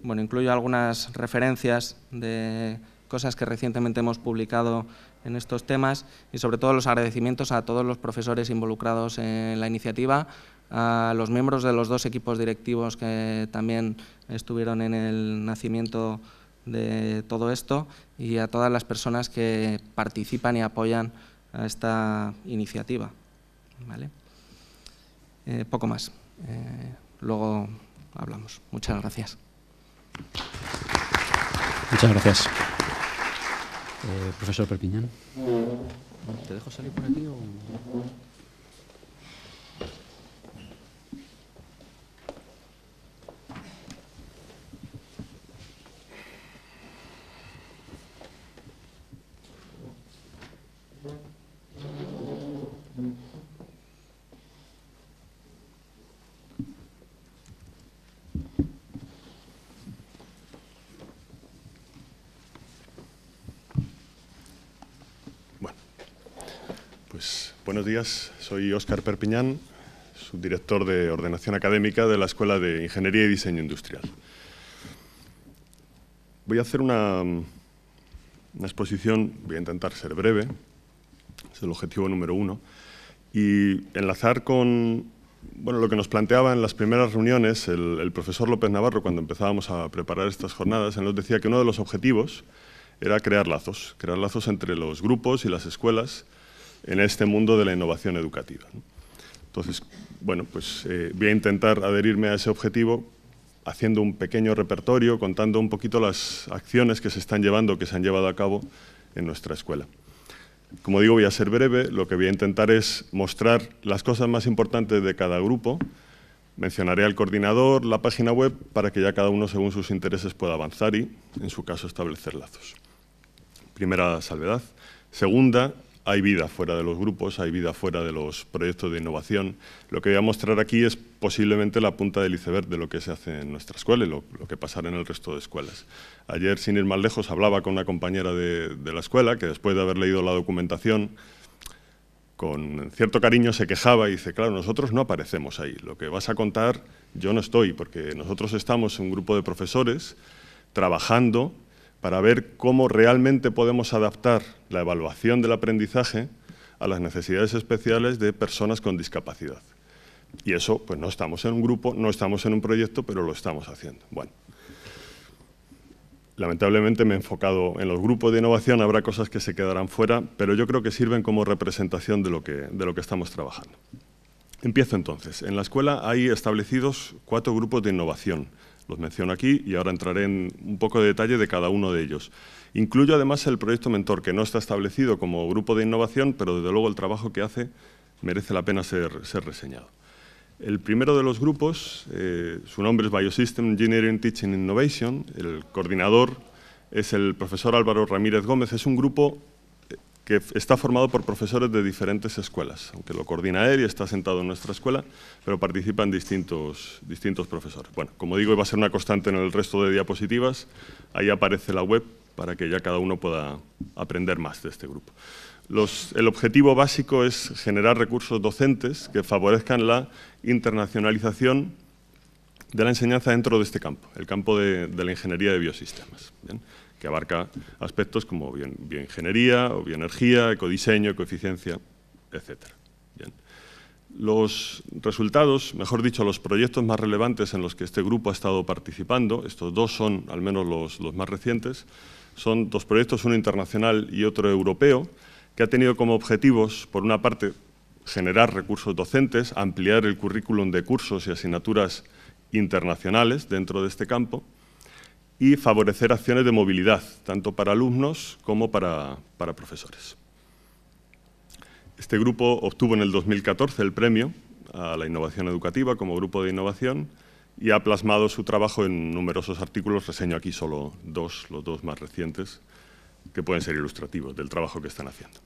bueno, incluyo algunas referencias de cosas que recientemente hemos publicado en estos temas y sobre todo los agradecimientos a todos los profesores involucrados en la iniciativa, a los miembros de los dos equipos directivos que también estuvieron en el nacimiento de todo esto y a todas las personas que participan y apoyan a esta iniciativa. ¿vale? Eh, poco más. Eh, luego hablamos. Muchas gracias. Muchas gracias. Eh, profesor Perpiñán. ¿Te dejo salir por aquí o...? Soy Óscar Perpiñán, subdirector de Ordenación Académica de la Escuela de Ingeniería y Diseño Industrial. Voy a hacer una, exposición, voy a intentar ser breve, es el objetivo número uno, y enlazar con lo que nos planteaba en las primeras reuniones el, el, profesor López Navarro cuando empezábamos a preparar estas jornadas, él nos decía que uno de los objetivos era crear lazos, crear lazos entre los grupos y las escuelas, en este mundo de la innovación educativa. Entonces, bueno, pues eh, voy a intentar adherirme a ese objetivo haciendo un pequeño repertorio, contando un poquito las acciones que se están llevando, que se han llevado a cabo en nuestra escuela. Como digo, voy a ser breve, lo que voy a intentar es mostrar las cosas más importantes de cada grupo, Mencionaré al coordinador, la página web, para que ya cada uno según sus intereses pueda avanzar y, en su caso, establecer lazos. Primera salvedad. Segunda, hay vida fuera de los grupos, hay vida fuera de los proyectos de innovación. Lo que voy a mostrar aquí es posiblemente la punta del iceberg de lo que se hace en nuestra escuela y lo, que pasará en el resto de escuelas. Ayer, sin ir más lejos, hablaba con una compañera de, de la escuela que después de haber leído la documentación, con cierto cariño se quejaba y dice, claro, nosotros no aparecemos ahí, lo que vas a contar yo no estoy, porque nosotros estamos un grupo de profesores trabajando para ver cómo realmente podemos adaptar la evaluación del aprendizaje a las necesidades especiales de personas con discapacidad. Y eso, pues no estamos en un grupo, no estamos en un proyecto, pero lo estamos haciendo. Bueno, lamentablemente me he enfocado en los grupos de innovación, habrá cosas que se quedarán fuera, pero yo creo que sirven como representación de lo que, de lo que estamos trabajando. Empiezo entonces. En la escuela hay establecidos cuatro grupos de innovación los menciono aquí y ahora entraré en un poco de detalle de cada uno de ellos. Incluyo además el proyecto Mentor, que no está establecido como grupo de innovación, pero desde luego el trabajo que hace merece la pena ser, reseñado. El primero de los grupos, eh, su nombre es Biosystem Engineering Teaching Innovation, el coordinador es el profesor Álvaro Ramírez Gómez, es un grupo que está formado por profesores de diferentes escuelas, aunque lo coordina él y está sentado en nuestra escuela, pero participan distintos, distintos profesores. Bueno, como digo, va a ser una constante en el resto de diapositivas, ahí aparece la web para que ya cada uno pueda aprender más de este grupo. el objetivo básico es generar recursos docentes que favorezcan la internacionalización de la enseñanza dentro de este campo, el campo de, la ingeniería de biosistemas que abarca aspectos como bioingeniería o bioenergía, ecodiseño, ecoeficiencia, etc. Los resultados, mejor dicho, los proyectos más relevantes en los que este grupo ha estado participando, estos dos son al menos los, los más recientes, son dos proyectos, uno internacional y otro europeo, que ha tenido como objetivos, por una parte, generar recursos docentes, ampliar el currículum de cursos y asignaturas internacionales dentro de este campo, y favorecer acciones de movilidad, tanto para alumnos como para, profesores. Este grupo obtuvo en el 2014 el premio a la innovación educativa como grupo de innovación y ha plasmado su trabajo en numerosos artículos, reseño aquí solo dos, los dos más recientes, que pueden ser ilustrativos del trabajo que están haciendo.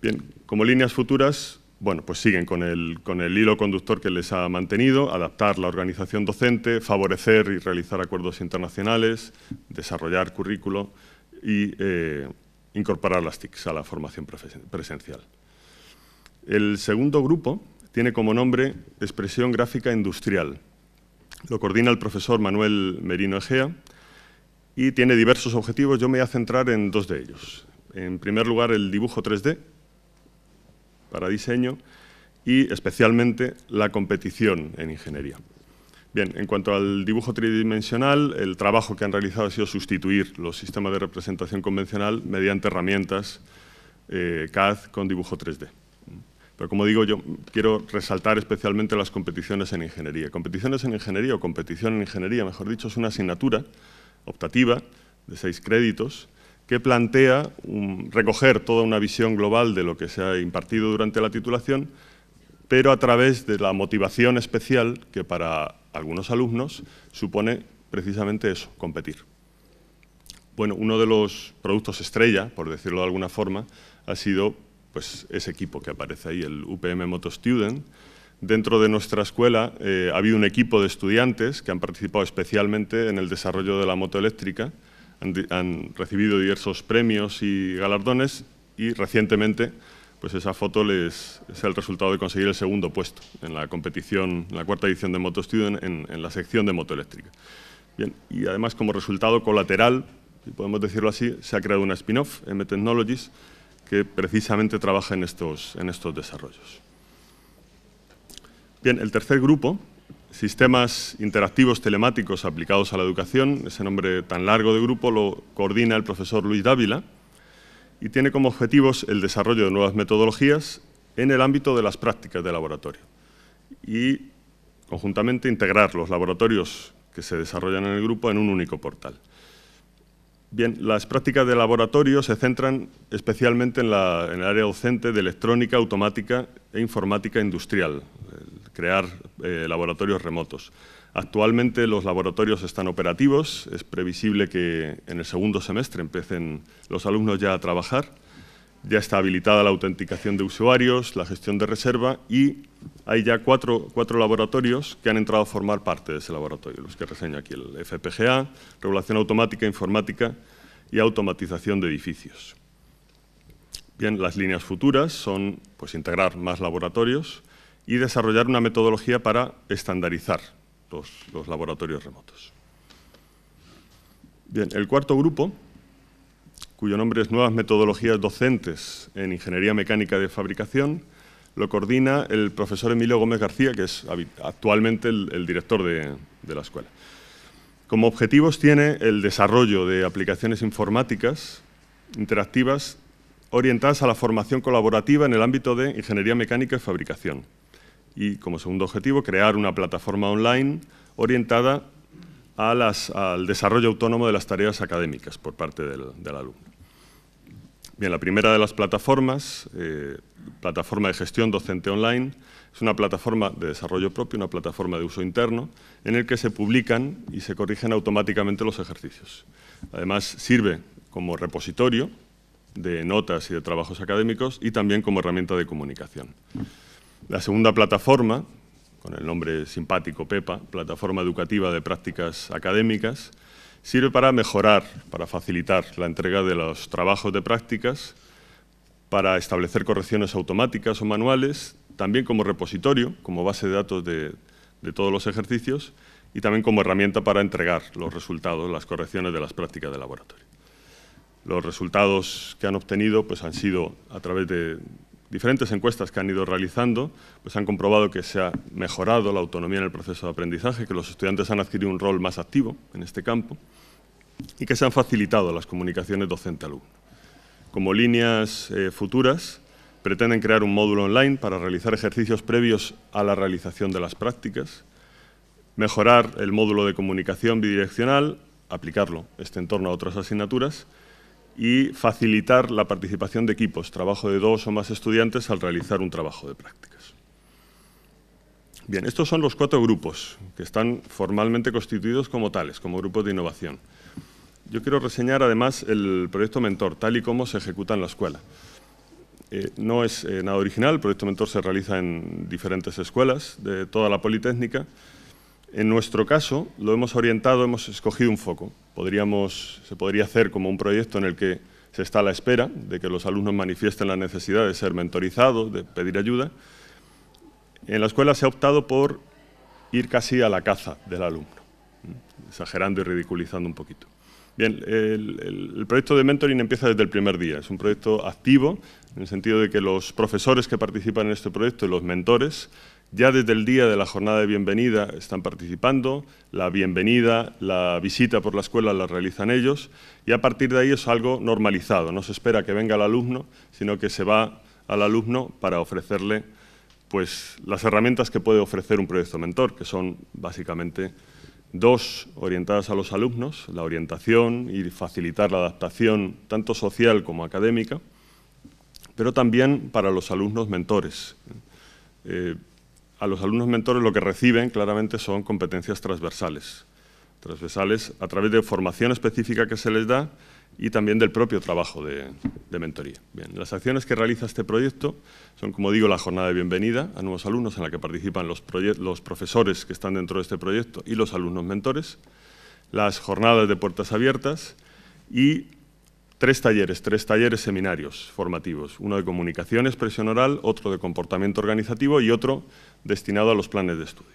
Bien, como líneas futuras, bueno, pues siguen con el, hilo conductor que les ha mantenido, adaptar la organización docente, favorecer y realizar acuerdos internacionales, desarrollar currículo y eh, incorporar las TICs a la formación presencial. El segundo grupo tiene como nombre Expresión Gráfica Industrial. Lo coordina el profesor Manuel Merino Egea y tiene diversos objetivos. Yo me voy a centrar en dos de ellos. En primer lugar, el dibujo 3D, para diseño y especialmente la competición en ingeniería. Bien, en cuanto al dibujo tridimensional, el trabajo que han realizado ha sido sustituir los sistemas de representación convencional mediante herramientas eh, CAD con dibujo 3D. Pero como digo, yo quiero resaltar especialmente las competiciones en ingeniería. Competiciones en ingeniería o competición en ingeniería, mejor dicho, es una asignatura optativa de seis créditos que plantea recoger toda una visión global de lo que se ha impartido durante la titulación, pero a través de la motivación especial que para algunos alumnos supone precisamente eso, competir. Bueno, uno de los productos estrella, por decirlo de alguna forma, ha sido pues, ese equipo que aparece ahí, el UPM Moto Student. Dentro de nuestra escuela ha eh, habido un equipo de estudiantes que han participado especialmente en el desarrollo de la moto eléctrica, han, recibido diversos premios y galardones y recientemente pues esa foto les, es el resultado de conseguir el segundo puesto en la competición, en la cuarta edición de Moto en, la sección de moto eléctrica. Bien, y además como resultado colateral, si podemos decirlo así, se ha creado una spin-off, M Technologies, que precisamente trabaja en estos, en estos desarrollos. Bien, el tercer grupo Sistemas Interactivos Telemáticos Aplicados a la Educación, ese nombre tan largo de grupo lo coordina el profesor Luis Dávila y tiene como objetivos el desarrollo de nuevas metodologías en el ámbito de las prácticas de laboratorio y conjuntamente integrar los laboratorios que se desarrollan en el grupo en un único portal. Bien, las prácticas de laboratorio se centran especialmente en, el área docente de electrónica, automática e informática industrial, crear eh, laboratorios remotos. Actualmente los laboratorios están operativos, es previsible que en el segundo semestre empiecen los alumnos ya a trabajar. Ya está habilitada la autenticación de usuarios, la gestión de reserva y hay ya cuatro, laboratorios que han entrado a formar parte de ese laboratorio, los que reseño aquí, el FPGA, Regulación Automática, Informática y Automatización de Edificios. Bien, las líneas futuras son pues, integrar más laboratorios, y desarrollar una metodología para estandarizar los, laboratorios remotos. Bien, el cuarto grupo, cuyo nombre es Nuevas metodologías docentes en Ingeniería Mecánica de Fabricación, lo coordina el profesor Emilio Gómez García, que es actualmente el, director de, de, la escuela. Como objetivos tiene el desarrollo de aplicaciones informáticas interactivas orientadas a la formación colaborativa en el ámbito de ingeniería mecánica y fabricación y como segundo objetivo crear una plataforma online orientada al desarrollo autónomo de las tareas académicas por parte del, alumno. Bien, la primera de las plataformas, eh, plataforma de gestión docente online, es una plataforma de desarrollo propio, una plataforma de uso interno, en el que se publican y se corrigen automáticamente los ejercicios. Además, sirve como repositorio de notas y de trabajos académicos y también como herramienta de comunicación. La segunda plataforma, con el nombre simpático PEPA, Plataforma Educativa de Prácticas Académicas, sirve para mejorar, para facilitar la entrega de los trabajos de prácticas, para establecer correcciones automáticas o manuales, también como repositorio, como base de datos de, de todos los ejercicios y también como herramienta para entregar los resultados, las correcciones de las prácticas de laboratorio. Los resultados que han obtenido pues, han sido a través de diferentes encuestas que han ido realizando pues han comprobado que se ha mejorado la autonomía en el proceso de aprendizaje, que los estudiantes han adquirido un rol más activo en este campo y que se han facilitado las comunicaciones docente-alumno. Como líneas eh, futuras, pretenden crear un módulo online para realizar ejercicios previos a la realización de las prácticas, mejorar el módulo de comunicación bidireccional, aplicarlo este entorno a otras asignaturas y facilitar la participación de equipos, trabajo de dos o más estudiantes al realizar un trabajo de prácticas. Bien, estos son los cuatro grupos que están formalmente constituidos como tales, como grupos de innovación. Yo quiero reseñar además el proyecto Mentor, tal y como se ejecuta en la escuela. Eh, no es eh, nada original, el proyecto Mentor se realiza en diferentes escuelas de toda la Politécnica. En nuestro caso, lo hemos orientado, hemos escogido un foco se podría hacer como un proyecto en el que se está a la espera de que los alumnos manifiesten la necesidad de ser mentorizados, de pedir ayuda. En la escuela se ha optado por ir casi a la caza del alumno, exagerando y ridiculizando un poquito. Bien, el, el, proyecto de mentoring empieza desde el primer día. Es un proyecto activo, en el sentido de que los profesores que participan en este proyecto y los mentores ya desde el día de la jornada de bienvenida están participando, la bienvenida, la visita por la escuela la realizan ellos y a partir de ahí es algo normalizado, no se espera que venga el alumno, sino que se va al alumno para ofrecerle pues, las herramientas que puede ofrecer un proyecto mentor, que son básicamente dos orientadas a los alumnos, la orientación y facilitar la adaptación tanto social como académica, pero también para los alumnos mentores. Eh, a los alumnos mentores lo que reciben claramente son competencias transversales, transversales a través de formación específica que se les da y también del propio trabajo de, mentoría. Bien, las acciones que realiza este proyecto son, como digo, la jornada de bienvenida a nuevos alumnos en la que participan los profesores que están dentro de este proyecto y los alumnos mentores, las jornadas de puertas abiertas y tres talleres, tres talleres seminarios formativos, uno de comunicación, expresión oral, otro de comportamiento organizativo y otro destinado a los planes de estudio.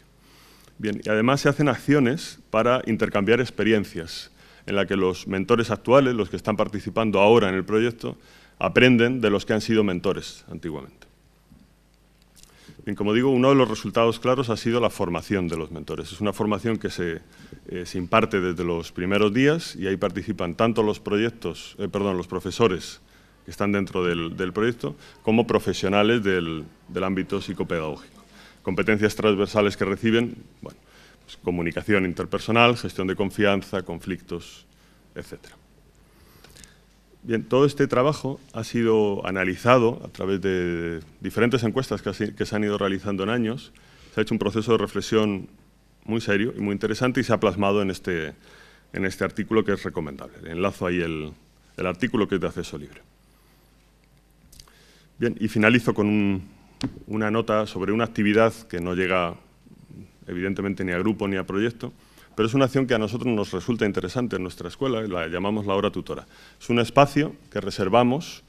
Bien, y además se hacen acciones para intercambiar experiencias, en la que los mentores actuales, los que están participando ahora en el proyecto, aprenden de los que han sido mentores antiguamente como digo, uno de los resultados claros ha sido la formación de los mentores. Es una formación que se, eh, imparte desde los primeros días y ahí participan tanto los proyectos, eh, perdón, los profesores que están dentro del, proyecto, como profesionales del, ámbito psicopedagógico. Competencias transversales que reciben, bueno, pues comunicación interpersonal, gestión de confianza, conflictos, etcétera. Bien, todo este trabajo ha sido analizado a través de diferentes encuestas que, se han ido realizando en años. Se ha hecho un proceso de reflexión muy serio y muy interesante y se ha plasmado en este, este artículo que es recomendable. Enlazo ahí el, artículo que es de acceso libre. Bien, y finalizo con una nota sobre una actividad que no llega evidentemente ni a grupo ni a proyecto, pero es una acción que a nosotros nos resulta interesante en nuestra escuela, la llamamos la hora tutora. Es un espacio que reservamos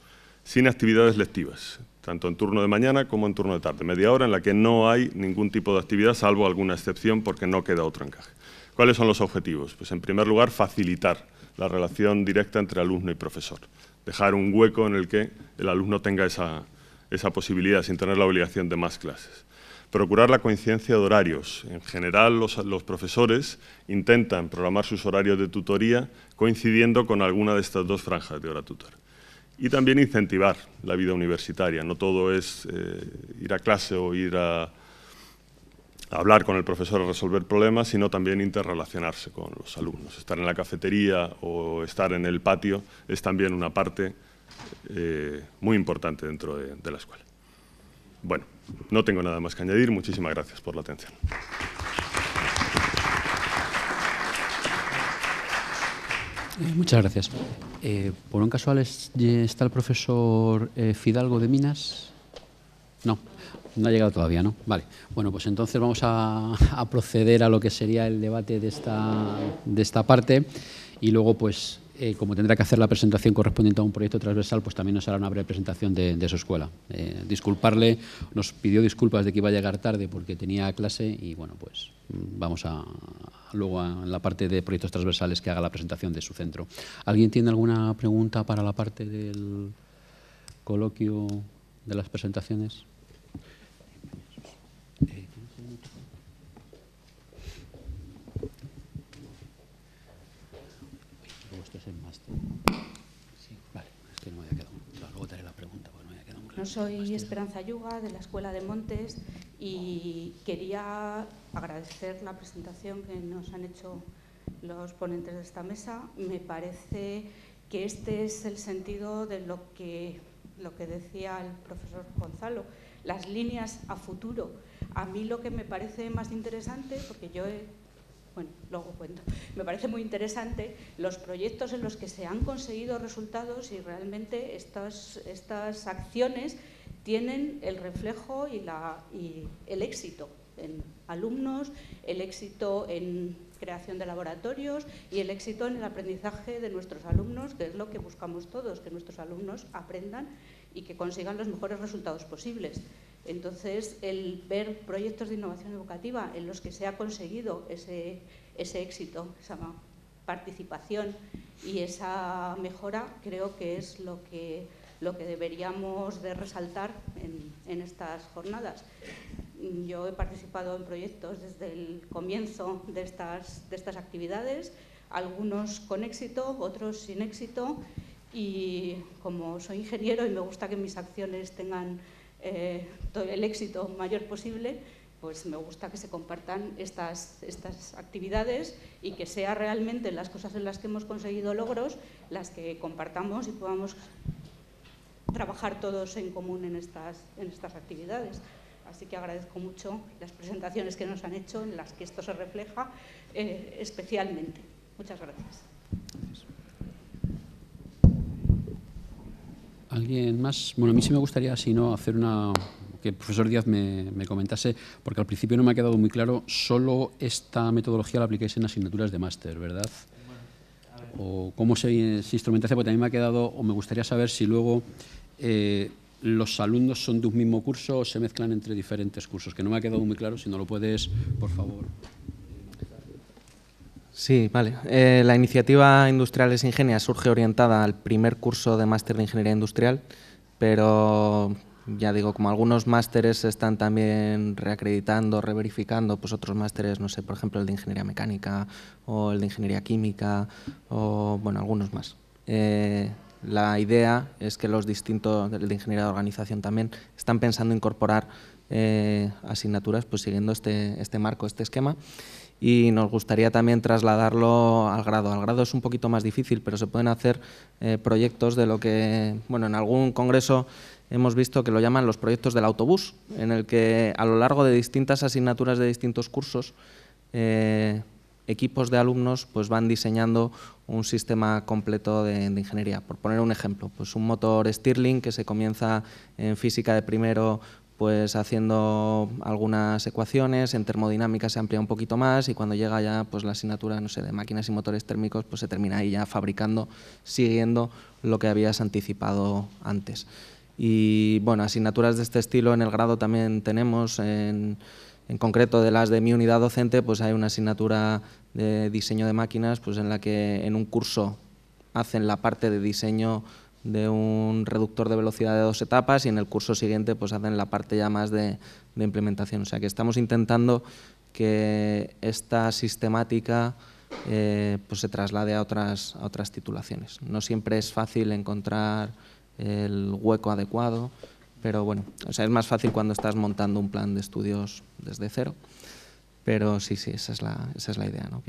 sin actividades lectivas, tanto en turno de mañana como en turno de tarde, media hora en la que no hay ningún tipo de actividad, salvo alguna excepción porque no queda otro encaje. ¿Cuáles son los objetivos? Pues en primer lugar, facilitar la relación directa entre alumno y profesor, dejar un hueco en el que el alumno tenga esa, esa posibilidad sin tener la obligación de más clases. Procurar la coincidencia de horarios. En general, los, profesores intentan programar sus horarios de tutoría coincidiendo con alguna de estas dos franjas de hora tutor. Y también incentivar la vida universitaria. No todo es eh, ir a clase o ir a, hablar con el profesor a resolver problemas, sino también interrelacionarse con los alumnos. Estar en la cafetería o estar en el patio es también una parte eh, muy importante dentro de, de la escuela. Bueno. No tengo nada más que añadir. Muchísimas gracias por la atención. Eh, muchas gracias. Eh, por un casual está el profesor eh, Fidalgo de Minas. No, no ha llegado todavía, ¿no? Vale. Bueno, pues entonces vamos a, proceder a lo que sería el debate de esta, de esta parte y luego pues eh, como tendrá que hacer la presentación correspondiente a un proyecto transversal, pues también nos hará una breve presentación de, su escuela. Eh, disculparle, nos pidió disculpas de que iba a llegar tarde porque tenía clase y bueno, pues mm, vamos a luego a la parte de proyectos transversales que haga la presentación de su centro. ¿Alguien tiene alguna pregunta para la parte del coloquio de las presentaciones? No soy Esperanza Yuga, de la Escuela de Montes, y quería agradecer la presentación que nos han hecho los ponentes de esta mesa. Me parece que este es el sentido de lo que, lo que decía el profesor Gonzalo, las líneas a futuro. A mí lo que me parece más interesante, porque yo he bueno, luego cuento, me parece muy interesante los proyectos en los que se han conseguido resultados y realmente estas, estas acciones tienen el reflejo y el éxito en alumnos, el éxito en creación de laboratorios y el éxito en el aprendizaje de nuestros alumnos, que es lo que buscamos todos, que nuestros alumnos aprendan y que consigan los mejores resultados posibles. Entonces, el ver proyectos de innovación educativa en los que se ha conseguido ese, éxito, esa participación y esa mejora, creo que es lo que, lo que deberíamos de resaltar en, estas jornadas. Yo he participado en proyectos desde el comienzo de estas, de estas actividades, algunos con éxito, otros sin éxito, y como soy ingeniero y me gusta que mis acciones tengan todo eh, el éxito mayor posible, pues me gusta que se compartan estas, estas actividades y que sea realmente las cosas en las que hemos conseguido logros las que compartamos y podamos trabajar todos en común en estas, en estas actividades. Así que agradezco mucho las presentaciones que nos han hecho, en las que esto se refleja eh, especialmente. Muchas gracias. ¿Alguien más? Bueno, a mí sí me gustaría, si no, hacer una... que el profesor Díaz me, comentase, porque al principio no me ha quedado muy claro, solo esta metodología la aplicáis en asignaturas de máster, ¿verdad? O cómo se, se porque porque también me ha quedado, o me gustaría saber si luego eh, los alumnos son de un mismo curso o se mezclan entre diferentes cursos, que no me ha quedado muy claro, si no lo puedes, por favor, Sí, vale. Eh, la iniciativa Industriales Ingenia surge orientada al primer curso de máster de Ingeniería Industrial, pero ya digo, como algunos másteres se están también reacreditando, reverificando, pues otros másteres, no sé, por ejemplo el de Ingeniería Mecánica o el de Ingeniería Química o, bueno, algunos más. Eh, la idea es que los distintos, el de Ingeniería de Organización también, están pensando incorporar eh, asignaturas pues siguiendo este, este marco, este esquema y nos gustaría también trasladarlo al grado. Al grado es un poquito más difícil, pero se pueden hacer eh, proyectos de lo que, bueno, en algún congreso hemos visto que lo llaman los proyectos del autobús, en el que a lo largo de distintas asignaturas de distintos cursos, eh, equipos de alumnos pues van diseñando un sistema completo de, de, ingeniería. Por poner un ejemplo, pues un motor Stirling que se comienza en física de primero pues haciendo algunas ecuaciones, en termodinámica se amplía un poquito más y cuando llega ya pues la asignatura no sé, de máquinas y motores térmicos pues se termina ahí ya fabricando, siguiendo lo que habías anticipado antes. Y bueno, asignaturas de este estilo en el grado también tenemos, en, en concreto de las de mi unidad docente, pues hay una asignatura de diseño de máquinas pues en la que en un curso hacen la parte de diseño de un reductor de velocidad de dos etapas y en el curso siguiente pues hacen la parte ya más de, implementación. O sea que estamos intentando que esta sistemática eh, pues se traslade a otras, otras titulaciones. No siempre es fácil encontrar el hueco adecuado, pero bueno, o sea, es más fácil cuando estás montando un plan de estudios desde cero. Pero sí, sí, esa es la, esa es la idea, ¿no?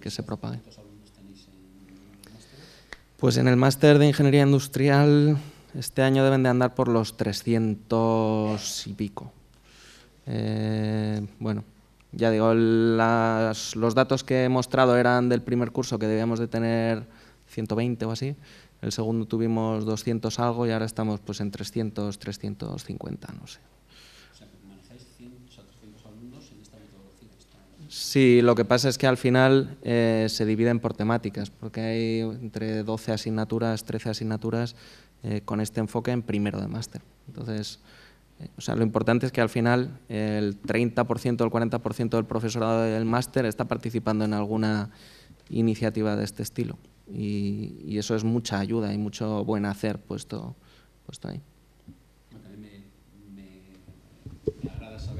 que se propague. Pues en el máster de Ingeniería Industrial este año deben de andar por los 300 y pico. Eh, bueno, ya digo, los datos que he mostrado eran del primer curso que debíamos de tener 120 o así. El segundo tuvimos 200 algo y ahora estamos pues en 300, 350, no sé. Sí, lo que pasa es que al final eh, se dividen por temáticas, porque hay entre 12 asignaturas, 13 asignaturas eh, con este enfoque en primero de máster. Entonces, eh, o sea, lo importante es que al final el 30% o el 40% del profesorado del máster está participando en alguna iniciativa de este estilo. Y, eso es mucha ayuda y mucho buen hacer puesto, puesto ahí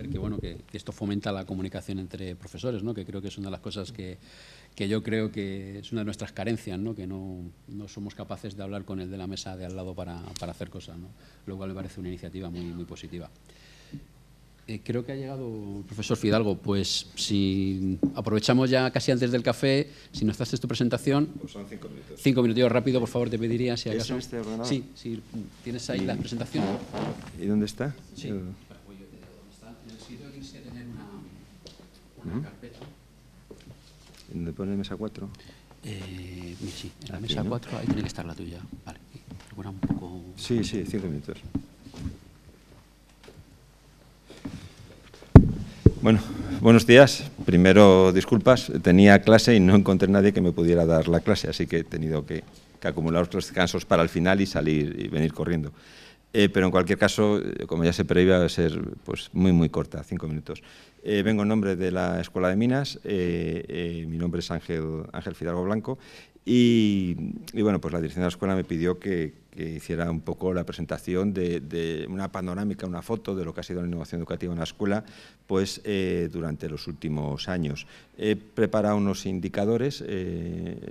que, bueno, que esto fomenta la comunicación entre profesores, ¿no? que creo que es una de las cosas que, que yo creo que es una de nuestras carencias, ¿no? que no, no, somos capaces de hablar con el de la mesa de al lado para, para hacer cosas, ¿no? lo cual me parece una iniciativa muy, muy positiva. Eh, creo que ha llegado el profesor Fidalgo, pues si aprovechamos ya casi antes del café, si nos haces tu presentación... Pues son cinco minutos. Cinco minutitos, rápido, por favor, te pediría si acaso... ¿Es este Sí, si tienes ahí la presentación. ¿Y dónde está? Sí. ¿Dónde pone mesa 4? Eh, sí, en la mesa 4 ahí tiene que estar la tuya. Vale, recuerda un poco. Sí, sí, cinco minutos. Bueno, buenos días. Primero, disculpas, tenía clase y no encontré nadie que me pudiera dar la clase, así que he tenido que, que acumular otros descansos para el final y salir y venir corriendo. Eh, pero en cualquier caso, eh, como ya se prevé, va a ser pues, muy, muy corta, cinco minutos. Eh, vengo en nombre de la Escuela de Minas, mi nombre es Ángel, Ángel Fidalgo Blanco, y, bueno, pues la dirección de la escuela me pidió que, hiciera un poco la presentación de, una panorámica, una foto de lo que ha sido la innovación educativa en la escuela pues, durante los últimos años. He preparado unos indicadores,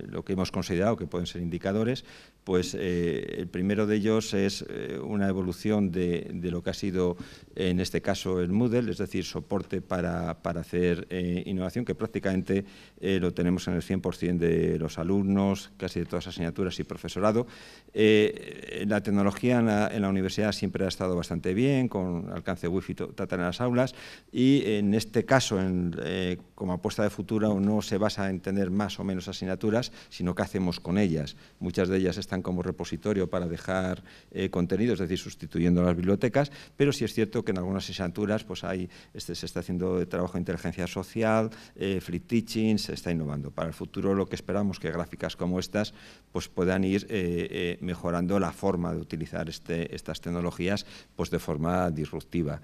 lo que hemos considerado que pueden ser indicadores, pues eh, el primero de ellos es eh, una evolución de, lo que ha sido en este caso el Moodle, es decir, soporte para, hacer eh, innovación, que prácticamente lo tenemos en el 100% de los alumnos, casi de todas las asignaturas y profesorado. la tecnología en la, universidad siempre ha estado bastante bien, con alcance wifi total en las aulas, y en este caso, como apuesta de futuro, no se basa en tener más o menos asignaturas, sino qué hacemos con ellas. Muchas de ellas como repositorio para dejar eh, contenido, es decir, sustituyendo las bibliotecas, pero sí es cierto que en algunas asignaturas pues hay, este, se está haciendo trabajo de inteligencia social, eh, teaching, se está innovando. Para el futuro lo que esperamos que gráficas como estas pues puedan ir eh, eh, mejorando la forma de utilizar este, estas tecnologías pues de forma disruptiva.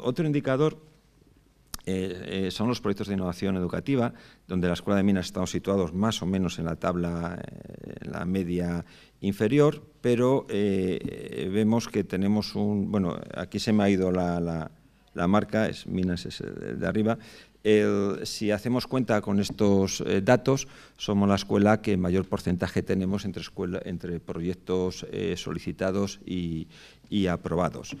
otro indicador eh, eh, son los proyectos de innovación educativa, donde la Escuela de Minas está situados más o menos en la tabla, eh, en la media inferior, pero vemos que tenemos un... Bueno, aquí se me ha ido la, marca, es Minas es de arriba. si hacemos cuenta con estos datos, somos la escuela que mayor porcentaje tenemos entre, escuela, entre proyectos solicitados y aprobados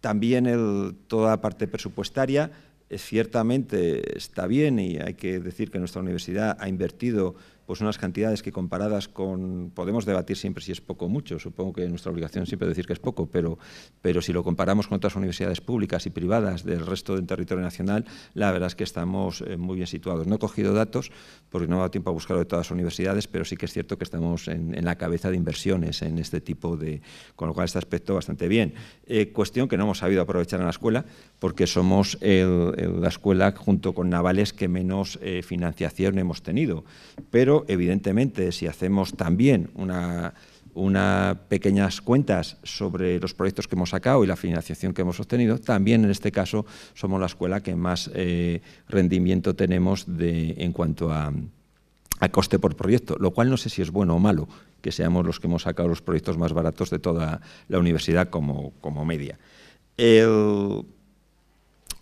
también toda la parte presupuestaria eh, ciertamente está bien y hay que decir que nuestra universidad ha invertido pues unas cantidades que comparadas con, podemos debatir siempre si es poco o mucho, supongo que nuestra obligación siempre decir que es poco, pero, pero si lo comparamos con otras universidades públicas y privadas del resto del territorio nacional, la verdad es que estamos eh, muy bien situados. No he cogido datos porque no he dado tiempo a buscarlo de todas las universidades, pero sí que es cierto que estamos en, la cabeza de inversiones en este tipo de, con lo cual este aspecto bastante bien. Eh, cuestión que no hemos sabido aprovechar en la escuela porque somos la escuela junto con Navales que menos eh, financiación hemos tenido, pero evidentemente, si hacemos también una, unas pequeñas cuentas sobre los proyectos que hemos sacado y la financiación que hemos obtenido, también en este caso somos la escuela que más eh, rendimiento tenemos en cuanto a, coste por proyecto, lo cual no sé si es bueno o malo que seamos los que hemos sacado los proyectos más baratos de toda la universidad como, como media. El,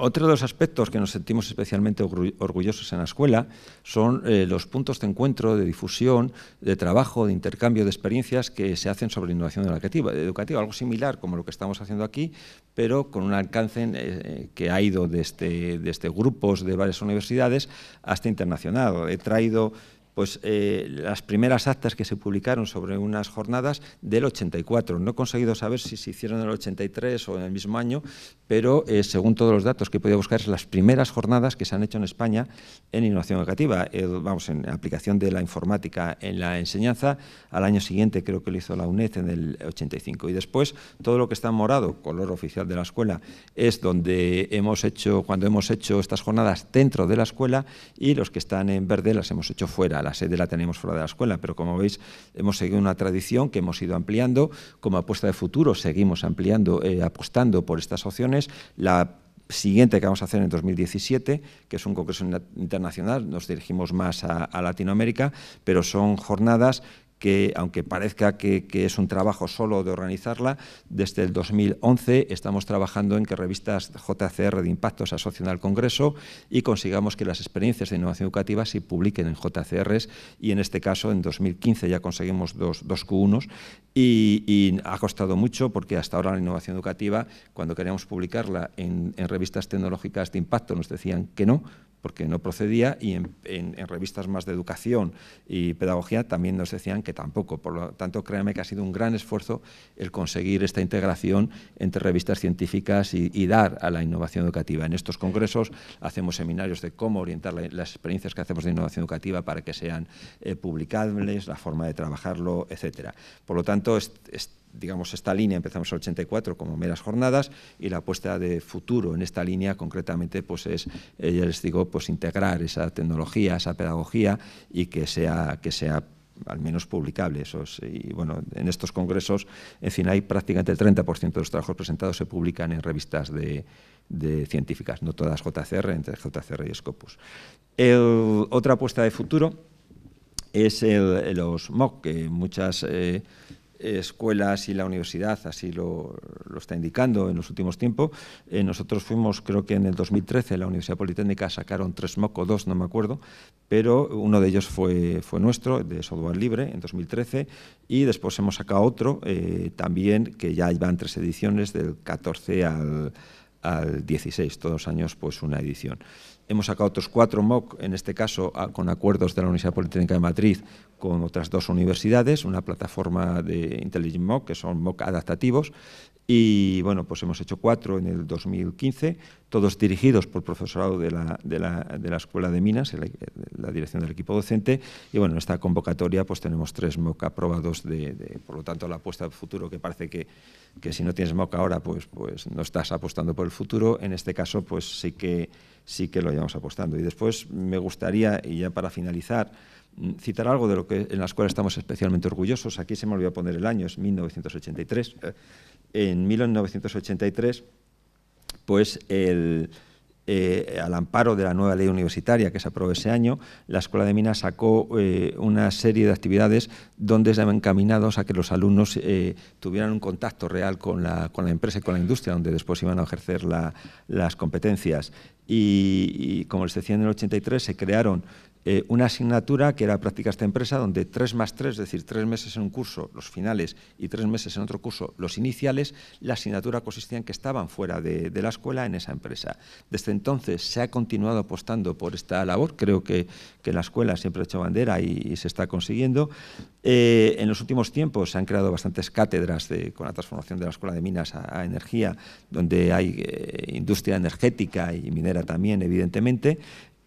otro de los aspectos que nos sentimos especialmente orgullosos en la escuela son eh, los puntos de encuentro, de difusión, de trabajo, de intercambio de experiencias que se hacen sobre innovación educativa, algo similar como lo que estamos haciendo aquí, pero con un alcance eh, que ha ido desde, este, desde este grupos de varias universidades hasta internacional. He traído pues eh, las primeras actas que se publicaron sobre unas jornadas del 84. No he conseguido saber si se hicieron en el 83 o en el mismo año, pero eh, según todos los datos que he podido buscar, es las primeras jornadas que se han hecho en España en innovación educativa, eh, vamos, en aplicación de la informática en la enseñanza. Al año siguiente creo que lo hizo la UNED en el 85. Y después todo lo que está en morado, color oficial de la escuela, es donde hemos hecho, cuando hemos hecho estas jornadas dentro de la escuela y los que están en verde las hemos hecho fuera la, sede la tenemos fuera de la escuela, pero como veis hemos seguido una tradición que hemos ido ampliando, como apuesta de futuro seguimos ampliando, eh, apostando por estas opciones, la siguiente que vamos a hacer en 2017, que es un congreso internacional, nos dirigimos más a Latinoamérica, pero son jornadas que aunque parezca que, es un trabajo solo de organizarla, desde el 2011 estamos trabajando en que revistas JCR de impacto se asocien al Congreso y consigamos que las experiencias de innovación educativa se publiquen en JCRs y en este caso en 2015 ya conseguimos dos, Q1s y, ha costado mucho porque hasta ahora la innovación educativa, cuando queríamos publicarla en revistas tecnológicas de impacto, nos decían que no, porque no procedía y en, revistas más de educación y pedagogía también nos decían que tampoco. Por lo tanto, créanme que ha sido un gran esfuerzo el conseguir esta integración entre revistas científicas y, dar a la innovación educativa. En estos congresos hacemos seminarios de cómo orientar las experiencias que hacemos de innovación educativa para que sean eh, publicables, la forma de trabajarlo, etcétera. Por lo tanto, es digamos, esta línea, empezamos en el 84 como meras jornadas y la apuesta de futuro en esta línea concretamente pues es, eh, ya les digo, pues integrar esa tecnología, esa pedagogía y que sea, que sea al menos publicable. y bueno, en estos congresos, en fin, hay prácticamente el 30% de los trabajos presentados se publican en revistas de, científicas, no todas JCR, entre JCR y Scopus. otra apuesta de futuro es los MOOC, que muchas... Eh, escuelas y la universidad así lo, está indicando en los últimos tiempos. Eh, nosotros fuimos, creo que en el 2013, la Universidad Politécnica sacaron tres mocos, dos, no me acuerdo, pero uno de ellos fue, nuestro, de software libre, en 2013, y después hemos sacado otro eh, también, que ya iban tres ediciones, del 14 al, al 16, todos los años pues una edición. Hemos sacado otros cuatro MOOC, en este caso ah, con acuerdos de la Universidad Politécnica de Madrid con otras dos universidades, una plataforma de Intelligent MOOC, que son MOOC adaptativos, y bueno, pues hemos hecho cuatro en el 2015, todos dirigidos por profesorado de la, Escuela de Minas, la, dirección del equipo docente. Y bueno, en esta convocatoria pues tenemos tres MOOC aprobados, de, por lo tanto la apuesta al futuro, que parece que, que si no tienes MOOC ahora, pues, pues no estás apostando por el futuro. En este caso, pues sí que, sí que lo llevamos apostando. Y después me gustaría, y ya para finalizar, citar algo de lo que en la escuela estamos especialmente orgullosos. Aquí se me olvidó poner el año, es 1983. Eh, en 1983, pues eh, al amparo de la nueva ley universitaria que se aprobó ese año, la Escuela de Minas sacó eh, una serie de actividades donde estaban encaminados a que los alumnos tuvieran un contacto real con la, empresa y con la industria, donde después iban a ejercer las competencias. y, como les decía, en el 83 se crearon eh, una asignatura que era práctica esta empresa, donde tres más tres, es decir, tres meses en un curso, los finales, y tres meses en otro curso, los iniciales, la asignatura consistía en que estaban fuera de, la escuela en esa empresa. Desde entonces se ha continuado apostando por esta labor, creo que, la escuela siempre ha hecho bandera y, se está consiguiendo. Eh, en los últimos tiempos se han creado bastantes cátedras con la transformación de la Escuela de Minas a, energía, donde hay eh, industria energética y minera también, evidentemente,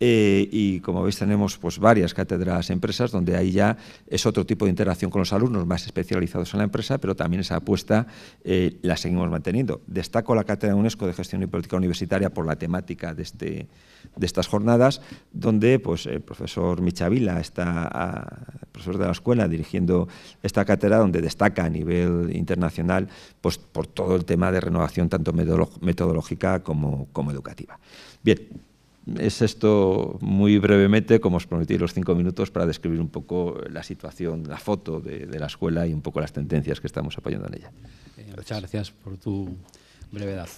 eh, y como veis tenemos pues, varias cátedras empresas donde ahí ya es otro tipo de interacción con los alumnos más especializados en la empresa, pero también esa apuesta eh, la seguimos manteniendo. Destaco la cátedra UNESCO de Gestión y Política Universitaria por la temática de, este, estas jornadas, donde pues, el profesor Michavila está, a, profesor de la escuela, dirigiendo esta cátedra donde destaca a nivel internacional pues, por todo el tema de renovación tanto metodológica como, como educativa. Bien, es esto muy brevemente, como os prometí los cinco minutos, para describir un poco la situación, la foto de, la escuela y un poco las tendencias que estamos apoyando en ella. muchas gracias por tu brevedad.